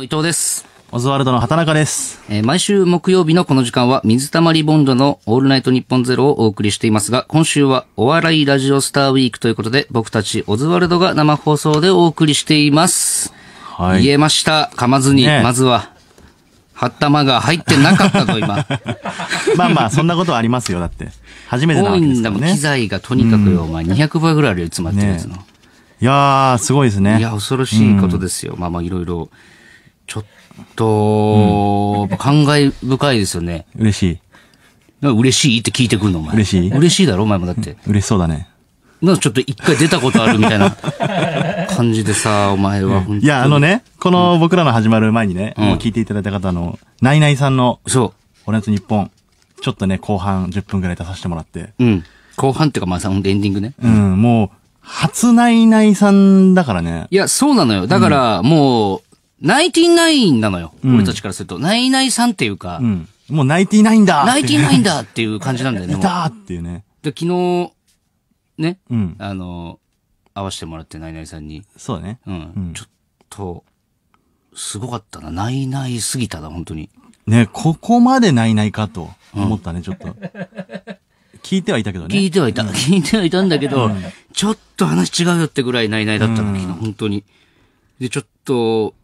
の伊藤です。オズワルドの畑中です。え毎週木曜日のこの時間は水溜りボンドのオールナイトニッポンゼロをお送りしていますが、今週はお笑いラジオスターウィークということで、僕たちオズワルドが生放送でお送りしています。はい。言えました。噛まずに、ね、まずは。はったまが入ってなかったと、今。まあまあ、そんなことはありますよ、だって。初めてなわけですから、ね、機材がとにかくよ、お前200倍ぐらいあるよ、いまやってるやつの。ね、いやー、すごいですね。いや、恐ろしいことですよ。うん、まあまあ、いろいろ。ちょっと、うん、感慨深いですよね。嬉しい。嬉しいって聞いてくるの、お前。嬉しい嬉しいだろ、お前もだって。嬉しそうだね。なんかちょっと一回出たことあるみたいな 感じでさ、お前は、いや、あのね、この僕らの始まる前にね、うん、もう聞いていただいた方の、ナイナイさんの、そう。俺と日本、ちょっとね、後半10分くらい出させてもらって。うん。後半っていうか、まあさ、ほんとエンディングね。うん、もう、初ナイナイさんだからね。いや、そうなのよ。だから、もう、ナイティナインなのよ。うん俺たちからすると。ナイナイさんっていうか、うん。もうナイティナインだナイティナインだっていう感じなんだよね。いうたっていうね。で昨日、ね、うん。あの、会わせてもらって、ナイナイさんに。そうだね。うん。ちょっと、すごかったな。ナイナイすぎたな、本当に。ね、ここまでナイナイかと思ったね、ちょっと。聞いてはいたけど聞いてはいた、聞いてはいたんだけど、ちょっと話違うよってぐらいナイナイだったの、昨日、本当に。で、ちょっと、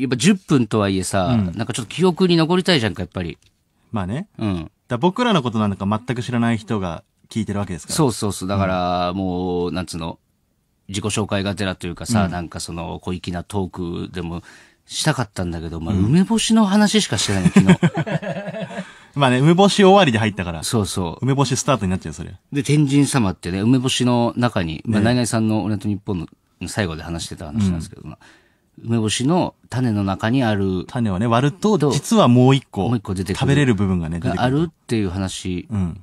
やっぱ10分とはいえさ、うんなんかちょっと記憶に残りたいじゃんか、やっぱり。まあね。うん。だ僕らのことなんか全く知らない人が聞いてるわけですから。そうそうそう。だから、もう、なんつうの、自己紹介がてらというかさ、なんかその、小粋なトークでもしたかったんだけど、まあ、梅干しの話しかしてないの、昨日。まあね、梅干し終わりで入ったから、そうそう。梅干しスタートになっちゃうよ、それ。で、天神様ってね、梅干しの中に、まあ、ナイナイさんの俺と日本の最後で話してた話なんですけどな、梅干しの種の中にある。種をね、割ると、実はもう一個。もう一個出てくる。食べれる部分がね、出てくる。あるっていう話。うん。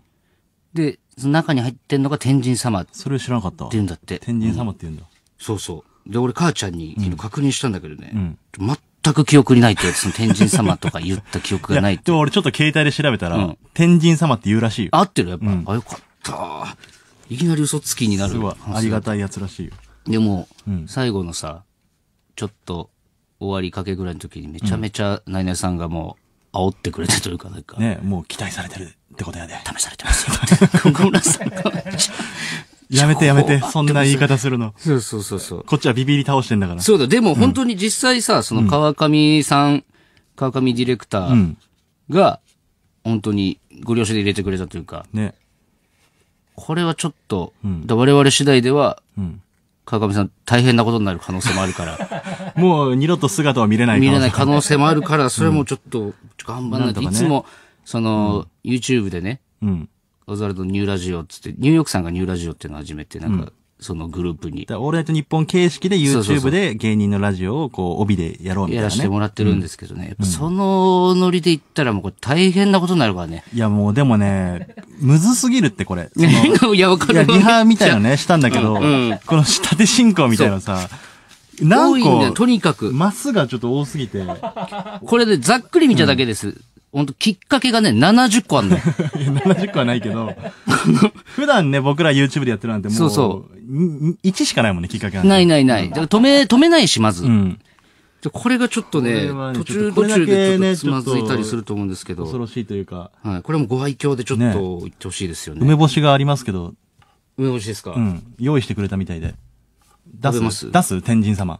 で、その中に入ってんのが天神様。それ知らなかったって言うんだって。天神様って言うんだ。うん、そうそう。で、俺母ちゃんに確認したんだけどね。うん。全く記憶にないってその天神様とか言った記憶がないってでも俺ちょっと携帯で調べたら、うん、天神様って言うらしいよ。合ってるやっぱ。あ、よかった。いきなり嘘つきになる。すごい。ありがたいやつらしいよ。でも、最後のさ、ちょっと終わりかけぐらいの時にめちゃめちゃナイナイさんがもう煽ってくれてというかなんか、ねもう期待されてるってことやで。試 されてますよって。村さんが。やめてやめて、そんな言い方するの。そうそうそうそう。こっちはビビり倒してんだから。そうだ、でも本当に実際さ、その川上さん、川上ディレクターが、本当にご了承で入れてくれたというか。ね。これはちょっと、我々次第では、うん川上さん大変なことになる可能性もあるから。もう二度と姿は見れない見れない可能性もあるから、それもちょっと、頑張らないと、いつも、その、YouTube でね、うん。オズワルドニューラジオつって、ニューヨークさんがニューラジオっていうのを始めて、なんか、そのグループに。オールナイト日本形式で YouTube で芸人のラジオをこう帯でやろうみたいな、ね、やらせてもらってるんですけどね。うん、そのノリで言ったらもうこれ大変なことになるからね。いやもうでもね、むずすぎるってこれ。いやわかる。リハみたいなね、したんだけど、うんうん、この下手て進行みたいなさ、何個とにかく。マスがちょっと多すぎて。これでざっくり見ただけです。うんほんときっかけがね、70個あんの。70 個はないけど、普段ね、僕ら YouTube でやってるなんてもう、そうそう。1しかないもんね、きっかけなないないない。だから止め、止めないし、まず。うん。これがちょっとね、途中途中でちょっとつまずいたりすると思うんですけど。恐ろしいというか。はい。これもご愛嬌でちょっと言ってほしいですよね梅干しがありますけど。梅干しですかうん。用意してくれたみたいで。出す出す天神様。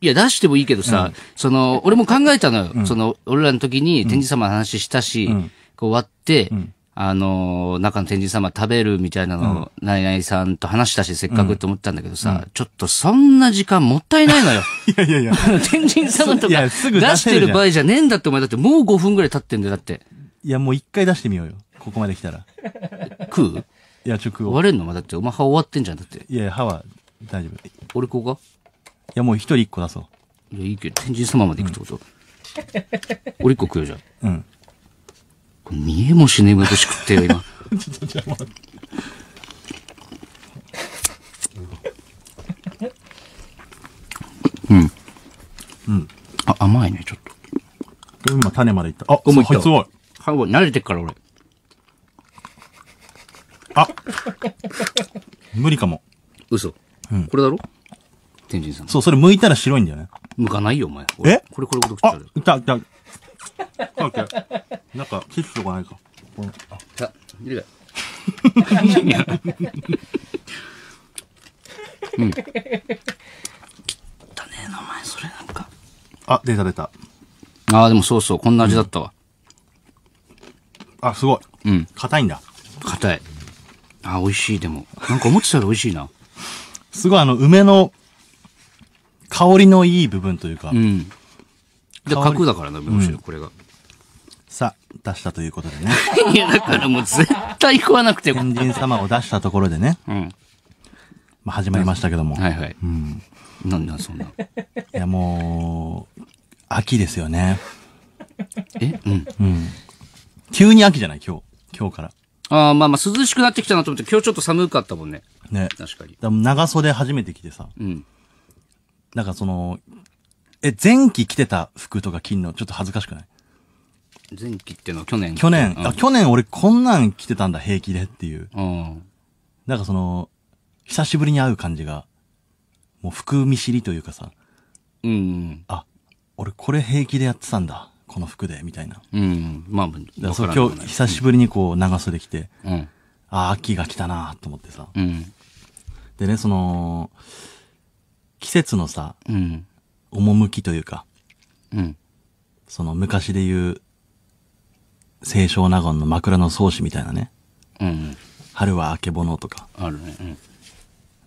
いや、出してもいいけどさ、その、俺も考えたのよ。その、俺らの時に天神様の話したし、こう割って、あの、中の天神様食べるみたいなのを、ナイさんと話したし、せっかくって思ったんだけどさ、ちょっとそんな時間もったいないのよ。いやいやいや。天神様とか出してる場合じゃねえんだってお前だってもう5分ぐらい経ってんだよ、だって。いや、もう一回出してみようよ。ここまで来たら。食ういや、ちょ、食う。終われんのだって、お前歯終わってんじゃん、だって。いや、歯は大丈夫。俺こうかいや、もう一人一個出そう。いや、いいけど、天神様まで行くってこと、俺一個食うじゃん。うん。これ見えもしねえ梅しくってよ、今。ちょっとじゃあ、待ってあ、甘いね、ちょっと。今、種までいった。あ、お前す来たごい。ハワイ慣れてっから、俺。あ無理かも。嘘。これだろ天神さん。そう、それ剥いたら白いんだよね。剥かないよ、お前。えこれ、これごと食っちゃういた、いた。なんか、なんか、ティとかないか。この、あ、いや、入れ替うん。汚ねえな、お前、それなんか。あ、出た出た。ああ、でもそうそう、こんな味だったわ。あ、すごい。うん。硬いんだ。硬い。あ、美味しい、でも。なんか思ってたより美味しいな。すごい、あの、梅の香りのいい部分というか。うん。で、角だからな、むしろこれが。さあ、出したということでね。いや、だからもう絶対食わなくて天神様を出したところでね。うん。まあ、始まりましたけども。はいはい。うん。なんだ、そんな。いや、もう、秋ですよね。えうん。うん。急に秋じゃない今日。今日から。ああ、まあまあ涼しくなってきたなと思って、今日ちょっと寒かったもんね。ね。確かに。だ長袖初めて着てさ。うん。なんかその、え、前期着てた服とか着んのちょっと恥ずかしくない前期ってのは去年去年、うんあ、去年俺こんなん着てたんだ、平気でっていう。うん。なんかその、久しぶりに会う感じが、もう服見知りというかさ、うん。あ、俺これ平気でやってたんだ、この服で、みたいな。うん。まあ、らそう今日久しぶりにこう長袖着て、うん。あ、秋が来たなと思ってさ。うん。でね、その、季節のさ、うん。趣というか、うん。その昔で言う、清少納言の枕草子みたいなね。うん、うん。春はあけぼのとか。あるね。うん。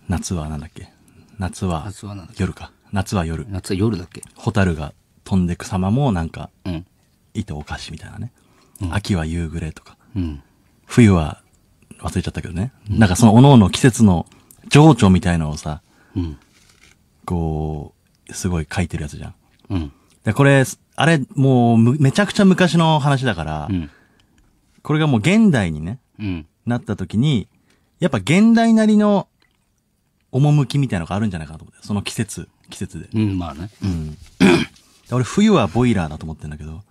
夏はなんだっけ夏は夜か。夏は夜。夏は夜だっけ蛍が飛んでく様もなんか、うん。いておかしみたいなね。うん、秋は夕暮れとか。うん。冬は忘れちゃったけどね。うん、なんかその各々季節の情緒みたいのをさ、うん、こう、すごい書いてるやつじゃん。うん。で、これ、あれ、もうめちゃくちゃ昔の話だから、うん、これがもう現代にね、うん、なった時に、やっぱ現代なりの、趣みたいなのがあるんじゃないかなと思って、その季節、季節で。うん、まあね。うん。俺、冬はボイラーだと思ってんだけど。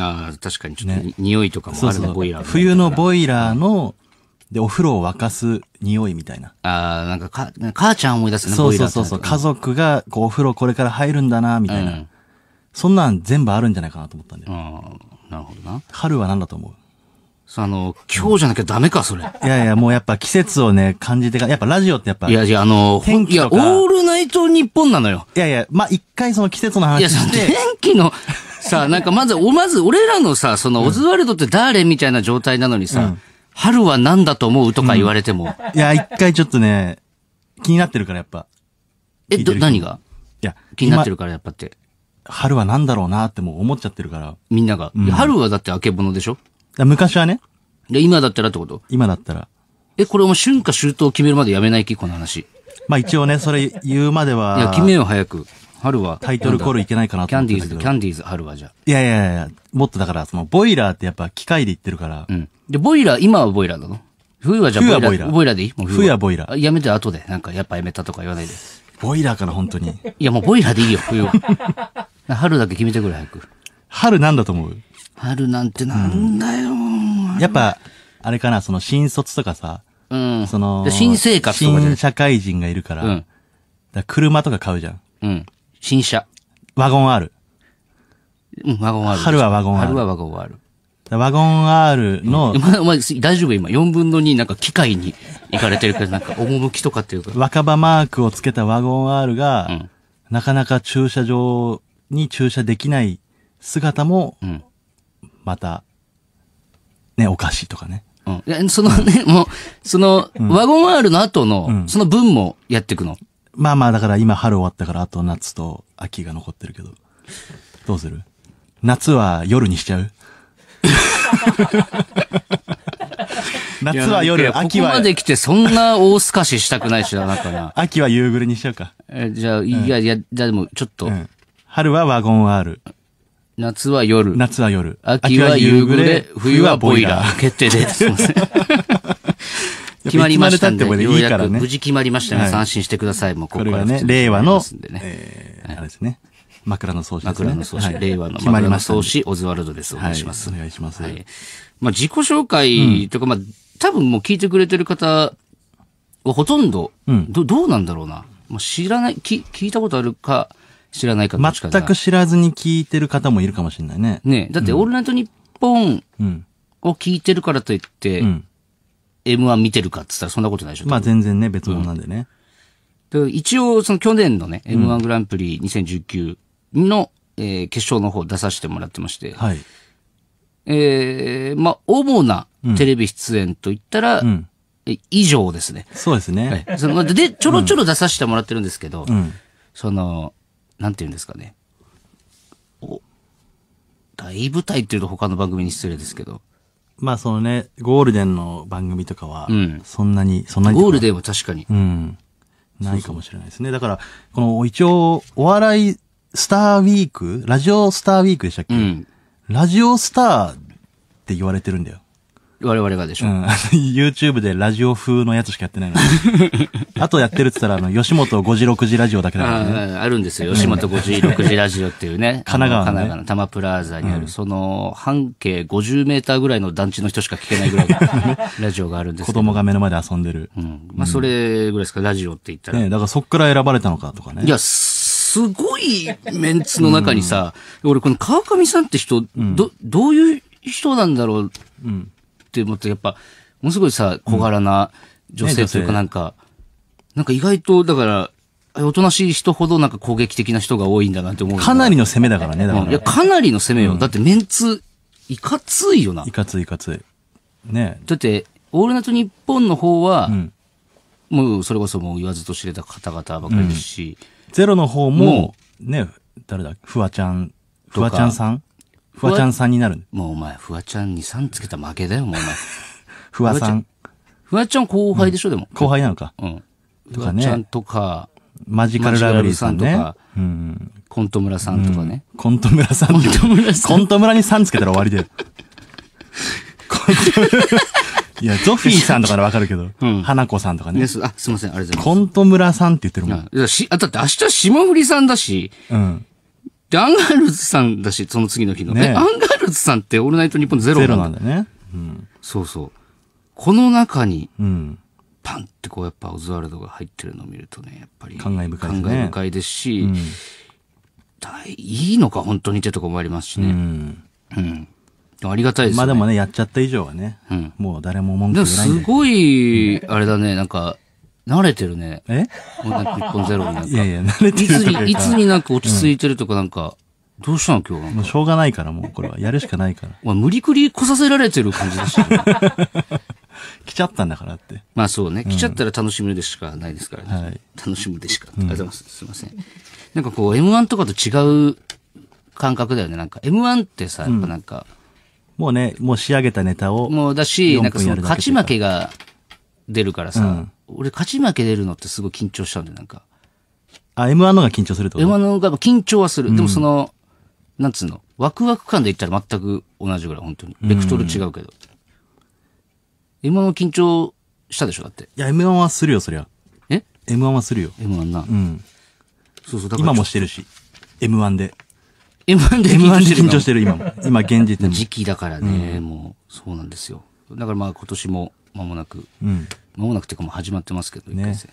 ああ、確かに、ちょっと、ね、匂いとかもあるね、ボイラー。冬のボイラーの、で、お風呂を沸かす匂いみたいな。ああ、なんかか、母ちゃん思い出すね、そうそうそうそう。家族が、こう、お風呂これから入るんだな、みたいな、うん。そんなん全部あるんじゃないかなと思ったんだよ。ああ、なるほどな。春は何だと思うあの、今日じゃなきゃダメか、それ。いやいや、もうやっぱ季節をね、感じてか、やっぱラジオってやっぱ。いやいや、あの、天気いオールナイト日本なのよ。いやいや、まあ、一回その季節の話して。いや、天気の、さあ、なんかまず、お、まず、俺らのさ、その、オズワルドって誰みたいな状態なのにさ、うん春は何だと思うとか言われても。いや、一回ちょっとね、気になってるからやっぱ。え、ど、何がいや、気になってるからやっぱって。春は何だろうなってもう思っちゃってるから。みんなが。うん、春はだってあけぼのでしょ昔はね。で、今だったらってこと今だったら。え、これも春夏秋冬を決めるまでやめないきこの話。まあ一応ね、それ言うまでは。いや、決めよう早く。春は。タイトルコールいけないかなと思ってキャンディーズ、キャンディーズ、春はじゃいやいやいや、もっとだから、その、ボイラーってやっぱ機械で言ってるから。うん。で、ボイラー、今はボイラーなの冬はじゃあボイラー。ボイラーでいいもう冬はボイラー。やめて後で。なんかやっぱやめたとか言わないで。ボイラーかな、本当に。いや、もうボイラーでいいよ、冬は。春だけ決めてくれ、早く。春なんだと思う春なんてなんだよ、うん、やっぱ、あれかな、その新卒とかさ。うん。その、新生活とか新社会人がいるから。うん。だ車とか買うじゃん。うん。新車。ワゴンある。うん、ワゴンある。春はワゴンある。春はワゴンある。ワゴン R の、まま、大丈夫今。4分の2、なんか機械に行かれてるけど、なんか趣とかっていうか。若葉マークをつけたワゴン R が、うん、なかなか駐車場に駐車できない姿も、うん、また、ね、おかしいとかね。うん、そのね、もう、その、ワゴン R の後の、その分もやっていくの。まあまあ、だから今春終わったから、あと夏と秋が残ってるけど。どうする夏は夜にしちゃう 夏は夜、秋は。ここまで来てそんな大透かししたくないしな、かな。秋は夕暮れにしようか。え、じゃあ、いや、いや、じゃあでも、ちょっと、うん。春はワゴン R。夏は夜。夏は夜。秋は夕暮れ、冬はボイラー。決定です。いません。決まりましたんで、ようやく無事決まりましたね。安心してください。もうここから。これはね、令和の、あれですね。枕草子ですね。枕草子、令和の枕草子、オズワルドです。お願いします。お願いします。はい、まあ、自己紹介とか、まあ、多分もう聞いてくれてる方はほとんど、どどうなんだろうな。まあ、知らない、き聞いたことあるか、知らないか全く知らずに聞いてる方もいるかもしれないね。ねだって、オールナイトニッポンを聞いてるからといって、うん、M1 見てるかって言ったらそんなことないでしょ。まあ全然ね、別物なんでね。うん、一応、その去年のね、M1 グランプリ2019の、えー、決勝の方出させてもらってまして、はい、えー、まあ、主なテレビ出演といったら、うん、以上ですね。そうですね。はい、そので、ちょろちょろ出させてもらってるんですけど、うん、その、なんていうんですかね。お大舞台っていうと他の番組に失礼ですけど。まあそのね、ゴールデンの番組とかは、そんなに、うん、そんなに。ゴールデンは確かに。うん。ないかもしれないですね。だから、この一応、お笑いスターウィークラジオスターウィークでしたっけ、うん、ラジオスターって言われてるんだよ。我々がでしょ。うん。YouTube でラジオ風のやつしかやってないの あとやってるって言ったら、あの、吉本5時6時ラジオだけだからね。ああるんですよ。吉本5時6時ラジオっていうね。神奈川、ね、神奈川の玉プラザにある、その、半径50メーターぐらいの団地の人しか聞けないぐらいのラジオがあるんです子供が目の前で遊んでる。うん。まあ、それぐらいですか、ラジオって言ったら。ねだからそっから選ばれたのかとかね。いや、すごいメンツの中にさ、俺この川上さんって人、ど、どういう人なんだろうって思って、やっぱ、ものすごいさ、小柄な女性というかなんか、なんか意外と、だから、おとなしい人ほどなんか攻撃的な人が多いんだなって思う。かなりの攻めだからね、だから、いや、かなりの攻めよ。うん、だってメンツ、いかついよな。いかついいかつい。ねだって、オールナイトニッポンの方は、うん、もうそれこそもう言わずと知れた方々ばかりですし、うんゼロの方も、ね、誰だフワちゃん、フワちゃんさんフワちゃんさんになる。もうお前、フワちゃんに3つけた負けだよ、もうお前。フワさん。フワちゃん後輩でしょ、でも。後輩なのか。うん。とかね。ちゃんとか、マジカルラブリーさんとか、うん、コント村さんとかね。コント村さん。コント村さん。コント村に3つけたら終わりだよ。コント村。いや、ゾフィーさんとかならわかるけど、うん、花子さんとかね。ですあ、すいません、ありがとうございます。コント村さんって言ってるもん。いや、し、あ、だって明日霜降りさんだし、うん。で、アンガールズさんだし、その次の日のね。アンガールズさんってオールナイトニッポンゼロなんだゼロなんだね。うん。そうそう。この中に、うん。パンってこうやっぱオズワルドが入ってるのを見るとね、やっぱり。感慨深いですね。感慨深いですし、うん、いいのか本当にってとこもありますしね。うん、うんありがたいです、ね、まあでもね、やっちゃった以上はね、うん、もう誰も文句言わないすごい、あれだね、なんか、慣れてるね。えもうなんか日本ゼロになんか。いやいや、慣れてるいつに、いつになんか落ち着いてるとかなんか、どうしたの今日は。もうしょうがないから、もうこれは。やるしかないから。まあ、無理くり来させられてる感じでした、来ちゃったんだからって。まあそうね。来ちゃったら楽しむでしかないですからね。はい、楽しむでしか。ありがとうございます。すいません。なんかこう、M1 とかと違う感覚だよね。なんか M1 ってさ、やっぱなんか、もうね、もう仕上げたネタを。もうだし、なんかその勝ち負けが出るからさ、うん、俺勝ち負け出るのってすごい緊張しちゃうんだよ、なんか。あ、M1 のが緊張するってこと ?M1 のが緊張はする。でもその、なんつうの、ワクワク感で言ったら全く同じぐらい、本当に。ベクトル違うけど。うん、M1 の緊張したでしょ、だって。いや、M1 はするよ、そりゃ。え ?M1 はするよ。M1 な。うん。そうそう、だから。今もしてるし。M1 で。M1 で緊張してる今も。今現実時期だからね、うん、もうそうなんですよ。だからまあ今年も間もなく、うん、間もなくっていうかもう始まってますけど、ね、1回戦。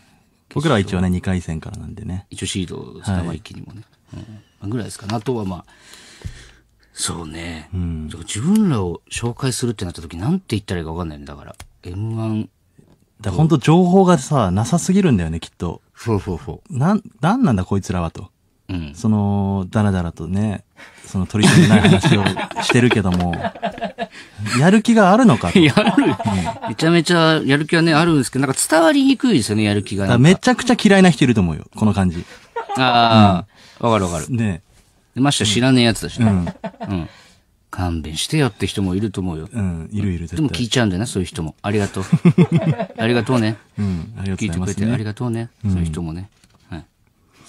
僕らは一応ね、2回戦からなんでね。一応シード、砂は一気にもね。はいうん、ぐらいですかな。あとはまあ、そうね。うん、自分らを紹介するってなった時、なんて言ったらいいかわかんないんだから。M1。だ本当情報がさ、なさすぎるんだよね、きっと。そうそうそう。なん、なんなんだこいつらはと。その、だらだらとね、その取り組みない話をしてるけども、やる気があるのか やる、うん、めちゃめちゃやる気はね、あるんですけど、なんか伝わりにくいですよね、やる気が。めちゃくちゃ嫌いな人いると思うよ、この感じ。ああ、わ、うん、かるわかる。ねまして知らねえやつだしね。うん。うん、勘弁してよって人もいると思うよ。うん、いるいる。でも聞いちゃうんだよな、そういう人も。ありがとう。ありがとうね。うん、ありがとうございます、ね、聞いてくれてありがとうね、そういう人もね。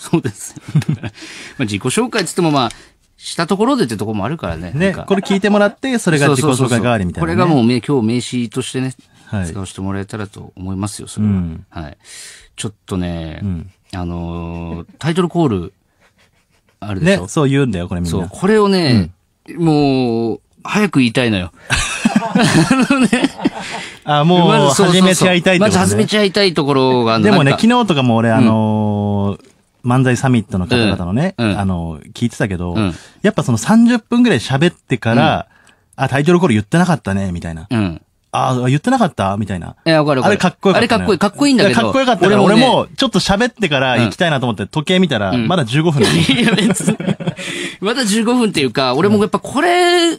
そうです。まあ自己紹介っつってもまあ、したところでってとこもあるからね。ね、これ聞いてもらって、それが自己紹介代わりみたいな、ねそうそうそうこれがもう今日名刺としてね、はい、使わせてもらえたらと思いますよ、それは。うん、はい。ちょっとね、うん、あのー、タイトルコール、あるでしょ、ね、そう言うんだよ、これみんな。そう、これをね、うん、もう、早く言いたいのよ。あのね。あ、もう、始めちゃいたいところ、ね、まず始めちゃいたいところがでもね、昨日とかも俺、あのー、漫才サミットの方々のね、うんあの、聞いてたけど、うんやっぱその30分ぐらい喋ってから、あ、タイトルコール言ってなかったね、みたいな。うん。あ言ってなかったみたいな。え、わかるわかる。あれかっこよかったあれかっこいい。かっこいいんだけど。かっこよかった俺も、ちょっと喋ってから行きたいなと思って、時計見たら、まだ15分だっ いやまだ15分っていうか、俺もやっぱこれ、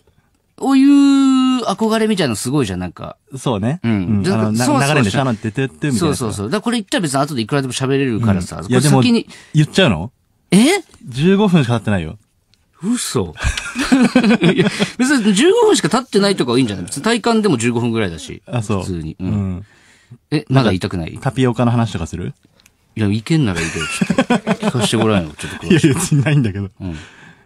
を言う憧れみたいなのすごいじゃん、なんか。そうね。うん。あ流れんでしょあててってそうそうそう。だこれ言ったら別に後でいくらでも喋れるからさ。いや、でも、言っちゃうのえ ?15 分しか経ってないよ。嘘 いや、別に15分しか経ってないとかはいいんじゃない別に体感でも15分ぐらいだし。あ、そう。普通に。うん。え、まだ言いたくないタピオカの話とかするいや、いけんならいいけど、ちょっと。聞かしてごらんよ、ちょっと。いや、別にないんだけど。うん。い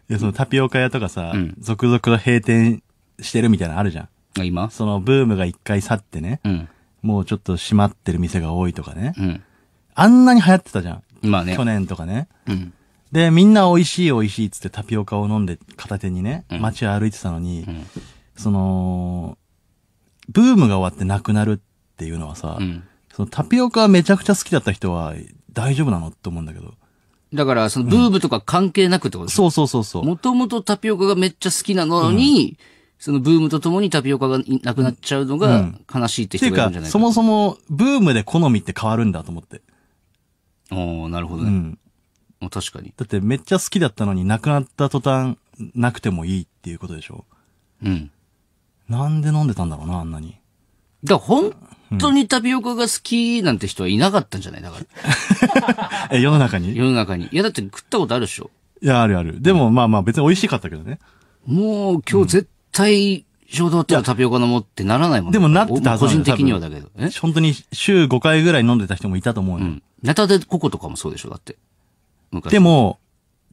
や、そのタピオカ屋とかさ、うん、続々と閉店してるみたいなのあるじゃん。今そのブームが一回去ってね、うん。もうちょっと閉まってる店が多いとかね。うん。あんなに流行ってたじゃん。まあね去年とかね。うん。で、みんな美味しい美味しいっつってタピオカを飲んで片手にね、うん街を歩いてたのに、んその、ブームが終わってなくなるっていうのはさ、うん。そのタピオカめちゃくちゃ好きだった人は大丈夫なのって思うんだけど。だから、そのブームとか関係なくってことそうそうそうそう。もともとタピオカがめっちゃ好きなのに、そのブームとともにタピオカがなくなっちゃうのが悲しいって人がいるんじゃないか、うん、ていうか、そもそもブームで好みって変わるんだと思って。おおなるほどね。うん。確かに。だってめっちゃ好きだったのになくなった途端、なくてもいいっていうことでしょうん。なんで飲んでたんだろうな、あんなに。だ本当にタピオカが好きなんて人はいなかったんじゃないだから。え世の中に世の中に。いや、だって食ったことあるでしょ。いや、あるある。でも、まあまあ別に美味しかったけどね。もう今日絶対、対、衝動ってタピオカ飲もうってならないもんでもなってたはず個人的にはだけど。え本当に週5回ぐらい飲んでた人もいたと思うよ。うん。ナタデココとかもそうでしょ、だって。昔。でも、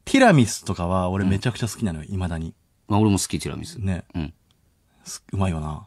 ティラミスとかは俺めちゃくちゃ好きなのよ、未だに。まあ俺も好き、ティラミス。ね。うん。うまいよな。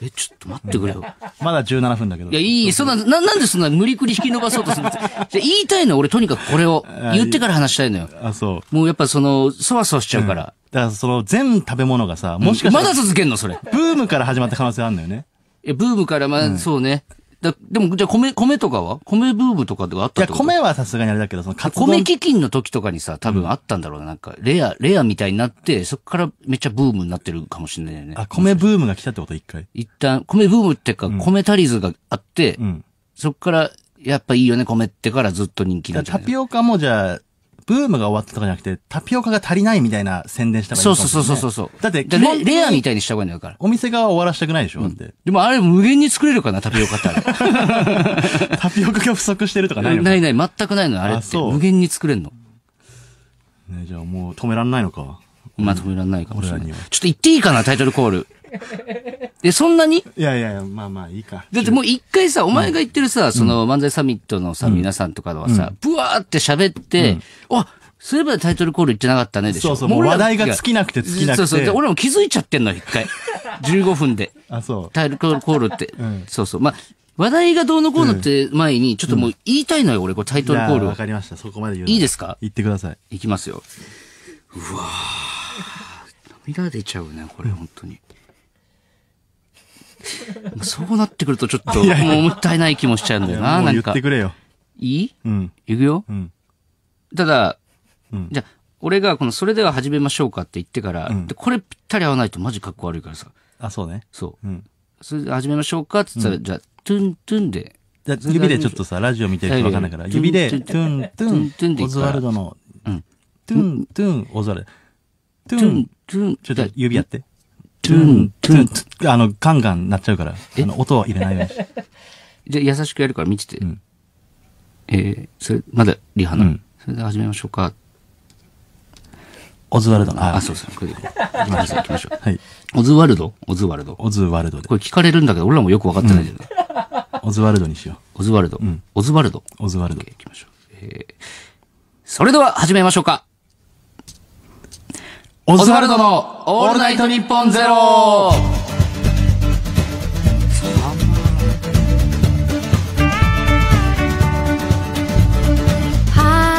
え、ちょっと待ってくれよ。まだ17分だけど。いや、いい、そんな、な、なんでそんな無理くり引き伸ばそうとするんですか 言いたいの俺とにかくこれを。言ってから話したいのよ。あ、そう。もうやっぱその、そわそわしちゃうから。うん、だからその、全食べ物がさ、もしかしたら、うん、まだ続けんのそれ。ブームから始まった可能性あるのよね。え、ブームから、まあ、うん、そうね。だでも、じゃあ米、米とかは米ブームとかではあったっいや、米はさすがにあれだけど、そのカツ米基金の時とかにさ、多分あったんだろうな。なんか、レア、レアみたいになって、そこからめっちゃブームになってるかもしれないよね。あ、米ブームが来たってこと一回。一旦、米ブームっていうか、うん、米タリズがあって、うん、そこから、やっぱいいよね、米ってからずっと人気ななタピオカもじゃあ、ブームが終わったとかじゃなくて、タピオカが足りないみたいな宣伝した方がいい、ね、そうそうそうそう。だってレ、レアみたいにした方がいいんだから。お店側は終わらせたくないでしょ、うん、でもあれ無限に作れるかな、タピオカってあれ。タピオカが不足してるとかないのないない、全くないのあれって。無限に作れんの。ね、じゃあもう止めらんないのか。まあ止めらんないかもしれない。ちょっと言っていいかな、タイトルコール。え、そんなにいやいやいや、まあまあいいか。だってもう一回さ、お前が言ってるさ、その漫才サミットのさ、皆さんとかはさ、ブワーって喋って、あ、そういえばタイトルコール言ってなかったねでしょ。そうそう、もう話題が尽きなくて尽きなくて。そうそう、俺も気づいちゃってんの、一回。15 分で。あ、そう。タイトルコールって。うん、そうそう。まあ、話題がどうのこうのって前に、ちょっともう言いたいのよ、俺、これタイトルコールを。わかりました、そこまで言ういいですか言ってください。いきますよ。うわぁ。涙出ちゃうね、これ、本当に。そうなってくるとちょっと、もうもったいない気もしちゃうんだよな、なんか。言ってくれよ。いいうん。行くよ。うん。ただ、うん、じゃ俺がこの、それでは始めましょうかって言ってから、うん、で、これぴったり合わないとマジかっこ悪いからさ。あ、そうね。そう。うん。それで始めましょうかって言ったら、じゃあ、トゥントゥンで。じゃ指でちょっとさ、ラジオ見てる人わかんないから、指で、トゥントゥン、トゥントゥンオズワルドの、うん。トゥントゥン、オズワルド。トゥン、トゥン、ちょっと指やって。トゥン、トゥン、ン、あの、ガンガン鳴っちゃうから、あの音は入れないようにし じゃ優しくやるから見てて。えー、それ、まだリハな、それで始めましょうか。オズワルドの。あ、そうそう。これ行きましょう、行きましょう。はい。オズワルドオズワルド。オズワルドで。これ聞かれるんだけど、俺らもよく分かってないじゃない、オズワルドにしよう。オズワルド。うん、オズワルド。オズワルド。行きましょう。えー、それでは始めましょうか。オズワルドのオールナイトニッポンゼロ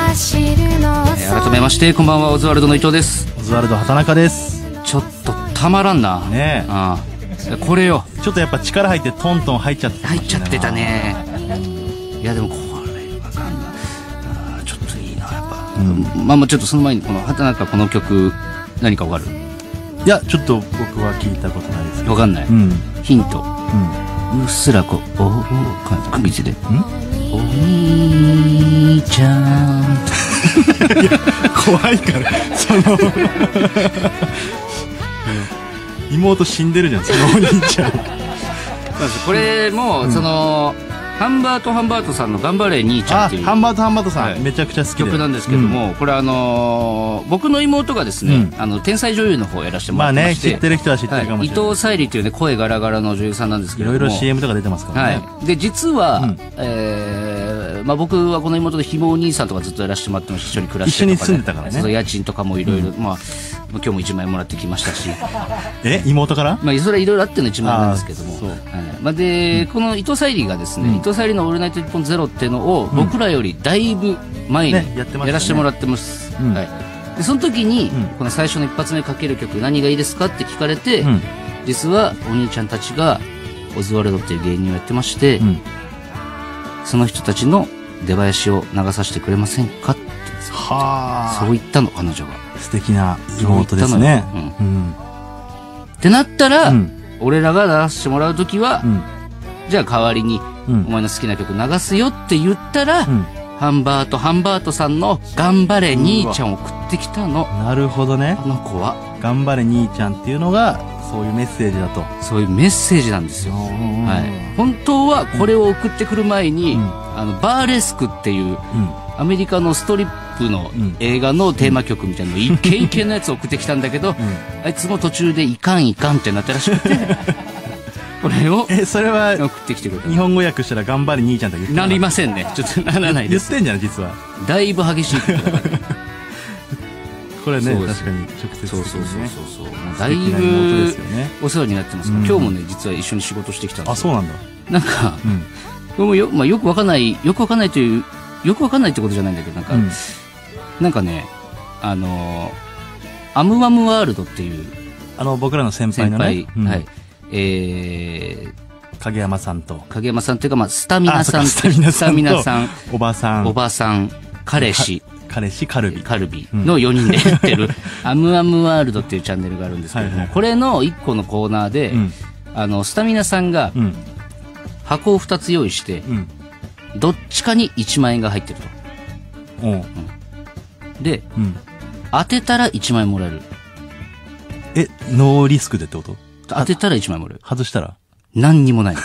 改めましてこんばんはオズワルドの伊藤ですオズワルド畑中ですちょっとたまらんなねえああこれよちょっとやっぱ力入ってトントン入っちゃって入っちゃってたねいやでもこれわかんないちょっといいなやっぱ、うん、まあまあちょっとその前にこの畑中この曲何かわかるいやちょっと僕は聞いたことないですわかんない、うん、ヒント、うっすらこうおお感じでお兄ちゃん いや怖いからその 妹死んでるじゃんそのお兄ちゃんこれも、うその、ハンバートハンバートさんの「頑張れ兄ちゃん」っていうハンバートハンバートさん、はい、めちゃくちゃ好き曲なんですけども、うん、これあのー、僕の妹がですね、うん、あの天才女優の方をやらせてもらってまして、まあね、知ってる人は知ってるかもしれない、はい、伊藤沙莉というね声ガラガラの女優さんなんですけどいろいろ CM とか出てますからね、はい、で実は、うん、えー、まあ、僕はこの妹でひもお兄さんとかずっとやらせてもらってました一緒に暮らして、ね、一緒に住んでたからね家賃とかもいろいろまあ今日も1枚もらってきましたしえ妹から、まあ、それはいろいろあっての1枚なんですけども、はいまあで、うん、この伊藤沙莉がですね、うん、伊藤沙莉の「オールナイトニ本ゼロっていうのを僕らよりだいぶ前にやらせてもらってます、ね、はい、でその時に、この最初の一発目かける曲何がいいですかって聞かれて、実はお兄ちゃんたちがオズワルドっていう芸人をやってまして、その人たちの出囃子を流させてくれませんかってはあそう言ったの彼女が素敵な妹ですね。うんうん、ってなったら、うん、俺らが出してもらう時は、じゃあ代わりに、お前の好きな曲流すよって言ったら、ハンバートハンバートさんの「頑張れ兄ちゃん」を送ってきたのなるほどねあの子は「頑張れ兄ちゃん」っていうのがそういうメッセージだとそういうメッセージなんですよ、はい、本当はこれを送ってくる前に、あのバーレスクっていう、アメリカのストリップの映画のテーマ曲みたいなの、一軒一軒のやつ送ってきたんだけど、あいつも途中でいかんいかんってなったらしくて。これをえそれは送ってきてくれた日本語訳したら頑張れ兄ちゃんと言ってなりませんねちょっとならないです言ってんじゃん実はだいぶ激しいこれね確かに直接そうそうそうそうだいぶお世話になってます今日もね実は一緒に仕事してきたあそうなんだなんか、これもよ,、まあ、よくわかんないよくわかんないというよくわかんないってことじゃないんだけどなんか、うん、なんかねあのアムワムワールドっていうあの僕らの先輩のね、うん、はいえー、影山さんと影山さんというか、まあ、スタミナさんスタミナさんおばさんおばさん彼氏彼氏カルビカルビの4人でやってる、うん、アムアムワールドっていうチャンネルがあるんですけれども、はいはい、これの1個のコーナーで、うん、あのスタミナさんが箱を2つ用意して、うん、どっちかに1万円が入ってると。うん。で、うん。当てたら1万円もらえる。え、ノーリスクでってこと当てたら1万円もらえる。外したら何にもない。っ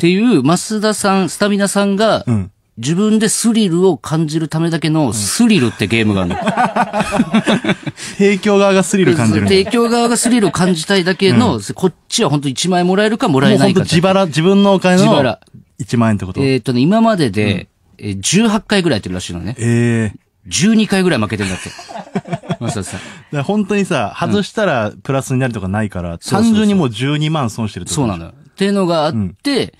ていう、増田さん、スタミナさんが、うん。自分でスリルを感じるためだけのスリルってゲームがあるの。提供側がスリル感じる提供側がスリルを感じたいだけの、こっちは本当1万円もらえるかもらえないか。自腹、自分のお金の自腹1万円ってことえっとね、今までで、えー、18回ぐらいやってるらしいのね。ええ12回ぐらい負けてんだって。マ さか本当にさ、外したらプラスになるとかないから、単純にもう12万損してるってことそうなのよ。っていうのがあって、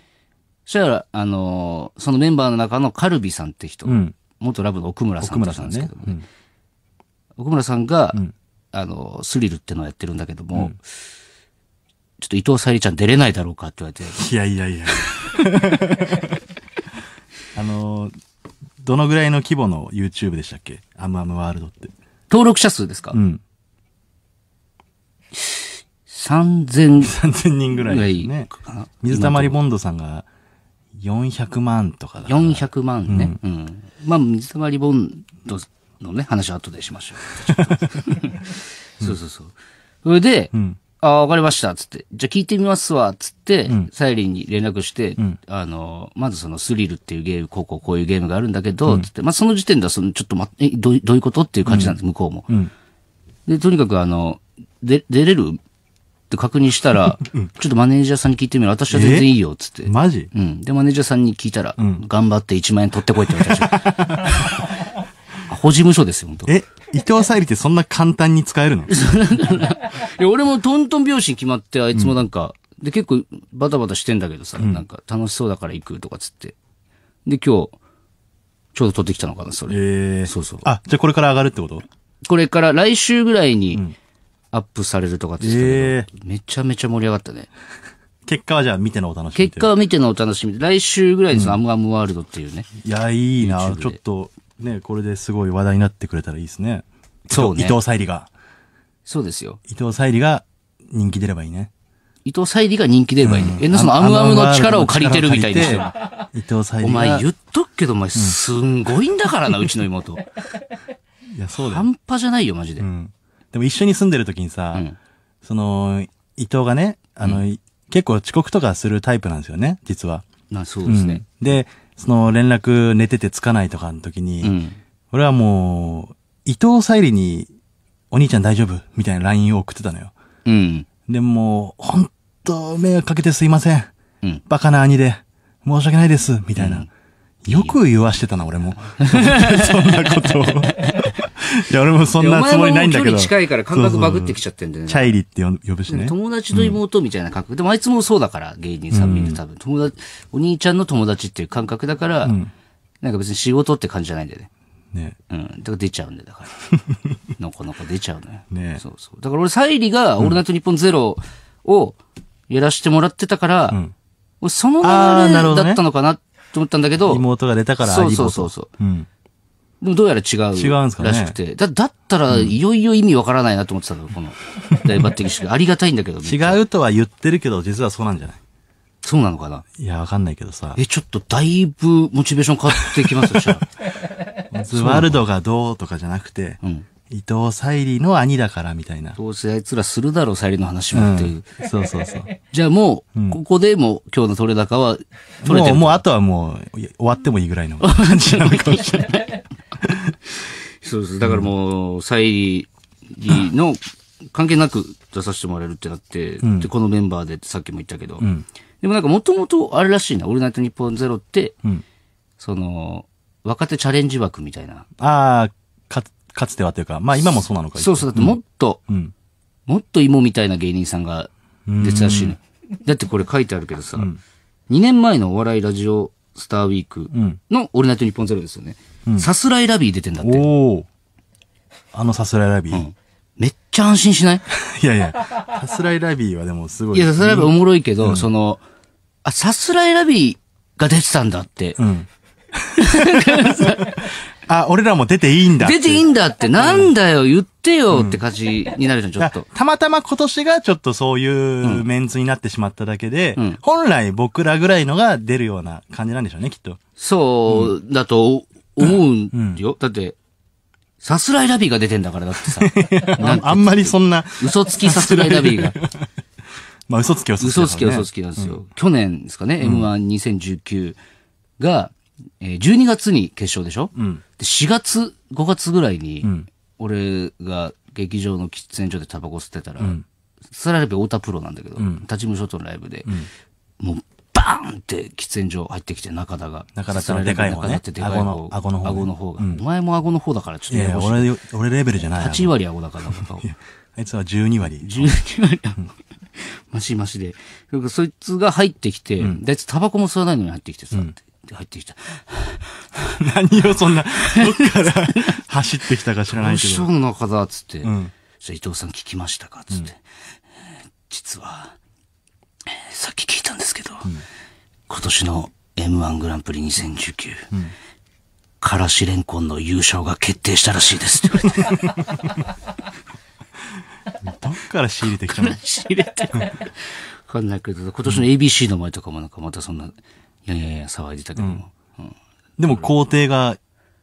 そしたら、あのー、そのメンバーの中のカルビさんって人、うん、元ラブの奥村さんってんですけど、ねうん、奥村さんが、うん、あのー、スリルってのをやってるんだけども、ちょっと伊藤沙莉ちゃん出れないだろうかって言われて。いやいやいや。あの、どのぐらいの規模の YouTube でしたっけアムアムワールドって。登録者数ですかうん。3000 3000人ぐらい、ね。水溜りボンドさんが400万とかだか400万ね。うん。まあ、水溜りボンドのね、話は後でしましょう。そうそうそう。それで、うんああ、わかりました、つって。じゃあ聞いてみますわ、つって、うん、サイリンに連絡して、うん、あの、まずそのスリルっていうゲーム、こうこうこういうゲームがあるんだけど、うん、つって、まあその時点ではその、ちょっとま、え、どうどういうことっていう感じなんです、向こうも。で、とにかくあの、で、出れるって確認したら、ちょっとマネージャーさんに聞いてみる。私は全然いいよ、つって。マジうん。で、マネージャーさんに聞いたら、頑張って1万円取ってこいって言われた保事務所ですよ、本当え伊藤沙莉ってそんな簡単に使えるの いや俺もトントン拍子に決まって、あいつもなんか、うん、で、結構バタバタしてんだけどさ、うん、なんか楽しそうだから行くとかつって。で、今日、ちょうど取ってきたのかな、それ。ええー、そうそう。あ、じゃあこれから上がるってことこれから来週ぐらいにアップされるとかってってえー、めちゃめちゃ盛り上がったね。結果はじゃあ見てのお楽しみ。結果は見てのお楽しみ。来週ぐらいにそのアムアムワールドっていうね。うん、いや、いいな。ちょっとね、これですごい話題になってくれたらいいですね。そうね伊藤沙莉が。そうですよ。伊藤沙莉が人気出ればいいね。伊藤沙莉が人気出ればいいね。うん、え、そのアムアムの力を借りてるみたいですよ。伊藤沙莉お前言っとくけど、お前すんごいんだからな、うちの妹。いや、そうだ半端じゃないよ、マジで。うん、でも一緒に住んでる時にさ、うん、その、伊藤がね、あの、うん、結構遅刻とかするタイプなんですよね、実は。まあ、そうですね。で、その連絡寝ててつかないとかの時に、うん、俺はもう、伊藤沙莉に、お兄ちゃん大丈夫みたいな LINE を送ってたのよ。うん。でも、本当迷惑かけてすいません。うん。バカな兄で、申し訳ないです。みたいな。うん、よく言わしてたな、俺も。そんなことをいや、俺もそんなつもりないんだけど。距離近いから感覚バグってきちゃってんだよね。チャイリって呼ぶしね。友達と妹みたいな感覚。でもあいつもそうだから、芸人さんみんな多分。友達、お兄ちゃんの友達っていう感覚だから、なんか別に仕事って感じじゃないんだよね。ね。うん。だから出ちゃうんだよ、だから。なかなか出ちゃうのよ。ねそうそう。だから俺、サイリが、オールナイトニッポンゼロをやらしてもらってたから、俺その流れだったのかなって思ったんだけど。妹が出たから、そうそうそうそう。うんでもどうやら違う。違うんですかねらしくて。だ、だったら、いよいよ意味わからないなと思ってたの、この、大抜擢式。ありがたいんだけど。違うとは言ってるけど、実はそうなんじゃないそうなのかないや、わかんないけどさ。え、ちょっとだいぶモチベーション変わってきますよ、じゃ ズワルドがどうとかじゃなくて、ん伊藤沙莉の兄だからみたいな。どうせあいつらするだろう、沙莉の話もっていう。うんそうそうそう。じゃあもう、ここでも今日の取れ高は、取れもう、もうあとはもう、終わってもいいぐらいの 感じなのかもしれない。そうです。だからもう、リーの関係なく出させてもらえるってなって、うん、で、このメンバーでってさっきも言ったけど、うん、でもなんかもともとあれらしいな、オールナイトニッポンゼロって、うん、その、若手チャレンジ枠みたいな。ああ、か、かつてはというか、まあ今もそうなのかそうそう、だってもっと、もっと芋みたいな芸人さんが出てたし、ね、だってこれ書いてあるけどさ、2年前のお笑いラジオスターウィークのオールナイトニッポンゼロですよね。さすらいラビー出てんだって。おあのさすらいラビー、うん、めっちゃ安心しない いやいや、さすらいラビーはでもすごい。いや、さすらいラビーおもろいけど、うん、その、あ、さすらいラビーが出てたんだって。うん。あ、俺らも出ていいんだ。出ていいんだって、なんだよ、言ってよって感じになるじゃん、ちょっと。たまたま今年がちょっとそういうメンツになってしまっただけで、うん、本来僕らぐらいのが出るような感じなんでしょうね、きっと。そう、だと思うんよ。だって、さすらいラビーが出てんだから、だってさ。あんまりそんな。嘘つきさすらいラビーが。まあ嘘つきは嘘つき、ね、嘘つきは嘘つきなんですよ。うん、去年ですかね、M12019 が、え12月に決勝でしょ、うん、で ?4 月、5月ぐらいに、俺が劇場の喫煙所でタバコ吸ってたら、さらー太田プロなんだけど、うん、立ち務所とのライブで、もうーンって喫煙所入ってきて、中田が。中田からでかいなね。て、田顎の、顎の方。顎の方が。お前も顎の方だから、ちょっといやいや、俺、俺レベルじゃない。8割顎だから、あいつは12割。12割。マシマシで。そいつが入ってきて、で、あいつタバコも吸わないのに入ってきてさ、入ってきた。何をそんな、どっから 走ってきたか知らないけど。師匠の中田、つって。じゃ伊藤さん聞きましたかつって。実は、さっき聞いたんですけど、今年の M1 グランプリ2019、うん、からしれんこんの優勝が決定したらしいですって言われて。どっから仕入れてきたの仕入れて。わかんないけど、今年の ABC の前とかもなんかまたそんな、いやいやいや騒いでたけども。うんうん、でも皇帝が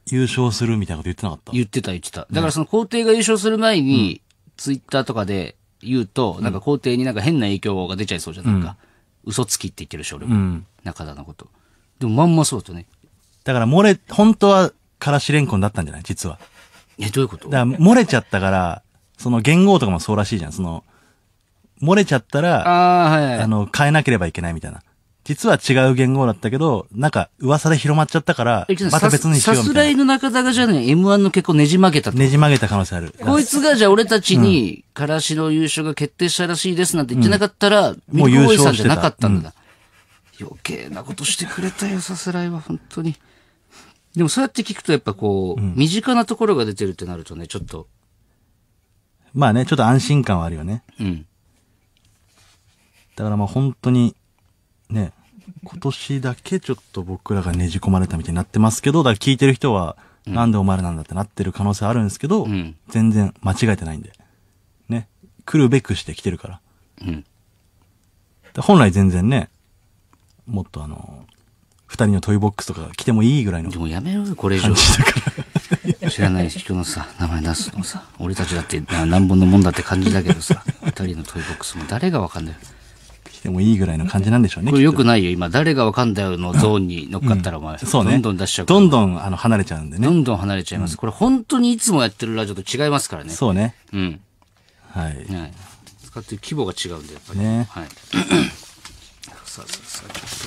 優勝するみたいなこと言ってなかった言ってた言ってた。だからその皇帝が優勝する前に、ツイッターとかで言うと、なんか皇帝になんか変な影響が出ちゃいそうじゃないか。嘘つきって言ってるでしょ、俺も。うん、中田のこと。でもまんまそうだとね。だから漏れ、本当はからしれんこんだったんじゃない実は。え、どういうことだから漏れちゃったから、その言語とかもそうらしいじゃん。その、漏れちゃったら、あ,、はい、はい、あの、変えなければいけないみたいな。実は違う言語だったけど、なんか噂で広まっちゃったから、また別にしようみたいな。さすらいの中田がじゃね、M1 の結構ねじ曲げたねじ曲げた可能性ある。こいつがじゃあ俺たちに、からしの優勝が決定したらしいですなんて言ってなかったら、うん、もう優勝じゃなかったんだ。余計なことしてくれたよ、さすらいは、本当に。でもそうやって聞くとやっぱこう、うん、身近なところが出てるってなるとね、ちょっと。まあね、ちょっと安心感はあるよね。うん。だからまあ本当に、ね、今年だけちょっと僕らがねじ込まれたみたいになってますけど、だから聞いてる人は、なんでお前らなんだってなってる可能性あるんですけど、うん全然間違えてないんで。ね。来るべくして来てるから。うん。で本来全然ね、もっとあの、二人のトイボックスとか来てもいいぐらいのでもやめろよ、これ以上。知らない人のさ、名前出すのさ、俺たちだって何本のもんだって感じだけどさ、二人のトイボックスも誰がわかんない。来てもいいぐらいの感じなんでしょうね。これよくないよ。今、誰がわかんだよのゾーンに 乗っかったら、お前、そうね。どんどん出しちゃう。どんどんあの離れちゃうんでね。どんどん離れちゃいます。これ本当にいつもやってるラジオと違いますからね。そうね。うん。はい。使ってる規模が違うんで、やっぱり。ね。はい。